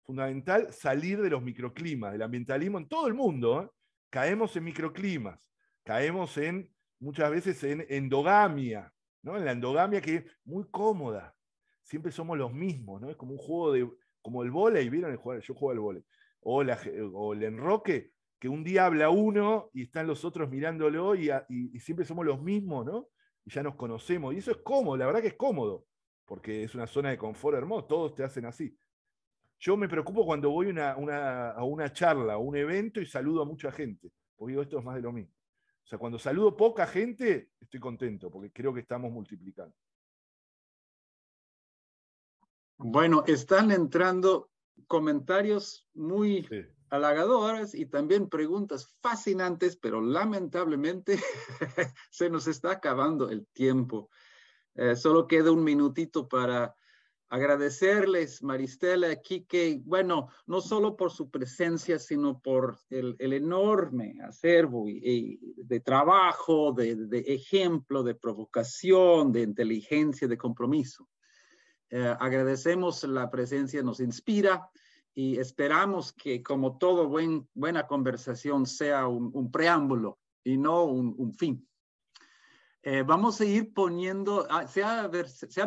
Speaker 3: fundamental salir de los microclimas, del ambientalismo en todo el mundo. ¿eh? Caemos en microclimas, caemos en muchas veces en endogamia, ¿no? en la endogamia que es muy cómoda. Siempre somos los mismos, ¿no? Es como un juego de, como el volei, ¿vieron el juego? Yo juego al volei. O, o el enroque, que un día habla uno y están los otros mirándolo y, y, y siempre somos los mismos, ¿no? Y ya nos conocemos. Y eso es cómodo, la verdad que es cómodo, porque es una zona de confort hermoso, todos te hacen así. Yo me preocupo cuando voy a una charla a un evento y saludo a mucha gente, porque digo, esto es más de lo mismo. O sea, cuando saludo poca gente, estoy contento, porque creo que estamos multiplicando. Bueno, están entrando comentarios muy
Speaker 1: halagadores y también preguntas fascinantes, pero lamentablemente <laughs> se nos está acabando el tiempo. Eh, solo queda un minutito para agradecerles, Maristela, Quique, bueno, no solo por su presencia, sino por el, enorme acervo de trabajo, de, ejemplo, de provocación, de inteligencia, de compromiso. Eh, agradecemos la presencia, nos inspira y esperamos que, como todo buena conversación, sea un, preámbulo y no un fin. Eh, vamos a ir poniendo, ah, se, ha,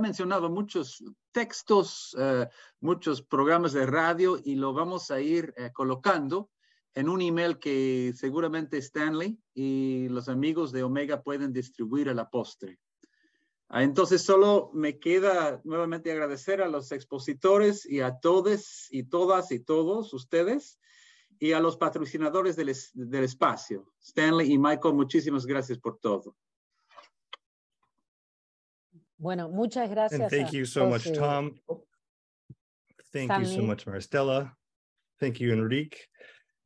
Speaker 1: mencionado muchos textos, eh, muchos programas de radio y lo vamos a ir eh, colocando en un email que seguramente Stanley y los amigos de Omega pueden distribuir a la postre. Ah, entonces, solo me queda nuevamente agradecer a los expositores y a todos y todas y todos ustedes y a los patrocinadores del espacio. Stanley y Michael, muchísimas gracias por
Speaker 4: todo.
Speaker 2: Bueno, muchas gracias. And thank you so much,
Speaker 4: Tom. Thank Sammy. you so much, Maristela. Thank you, Enrique.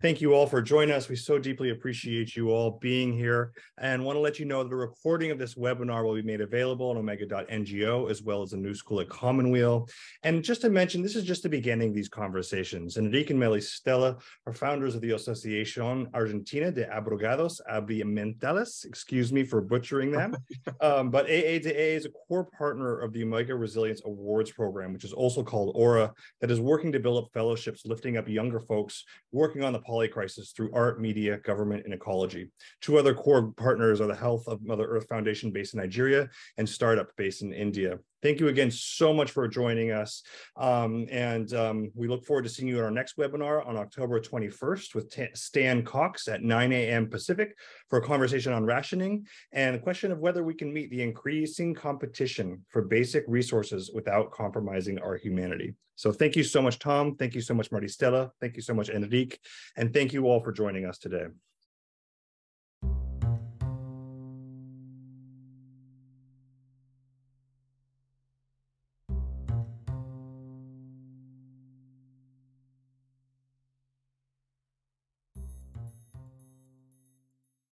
Speaker 4: Thank you all for joining us. We so deeply appreciate you all being here and want to let you know that a recording of this webinar will be made available on omega.ngo as well as the new school at Commonweal. And just to mention, this is just the beginning of these conversations. Enrique and Meli Stella are founders of the Asociación Argentina de Abrogados Ambientales. Excuse me for butchering them. <laughs> um, but AADA is a core partner of the Omega Resilience Awards program, which is also called AURA, that is working to build up fellowships, lifting up younger folks, working on the poly crisis through art, media, government, and ecology. Two other core partners are the Health of Mother Earth Foundation based in Nigeria and Startup based in India. Thank you again so much for joining us. Um, and um, we look forward to seeing you at our next webinar on October 21st with T Stan Cox at 9 a.m. Pacific for a conversation on rationing and the question of whether we can meet the increasing competition for basic resources without compromising our humanity. So thank you so much, Tom. Thank you so much, Marty Stella. Thank you so much, Enrique. And thank you all for joining us today.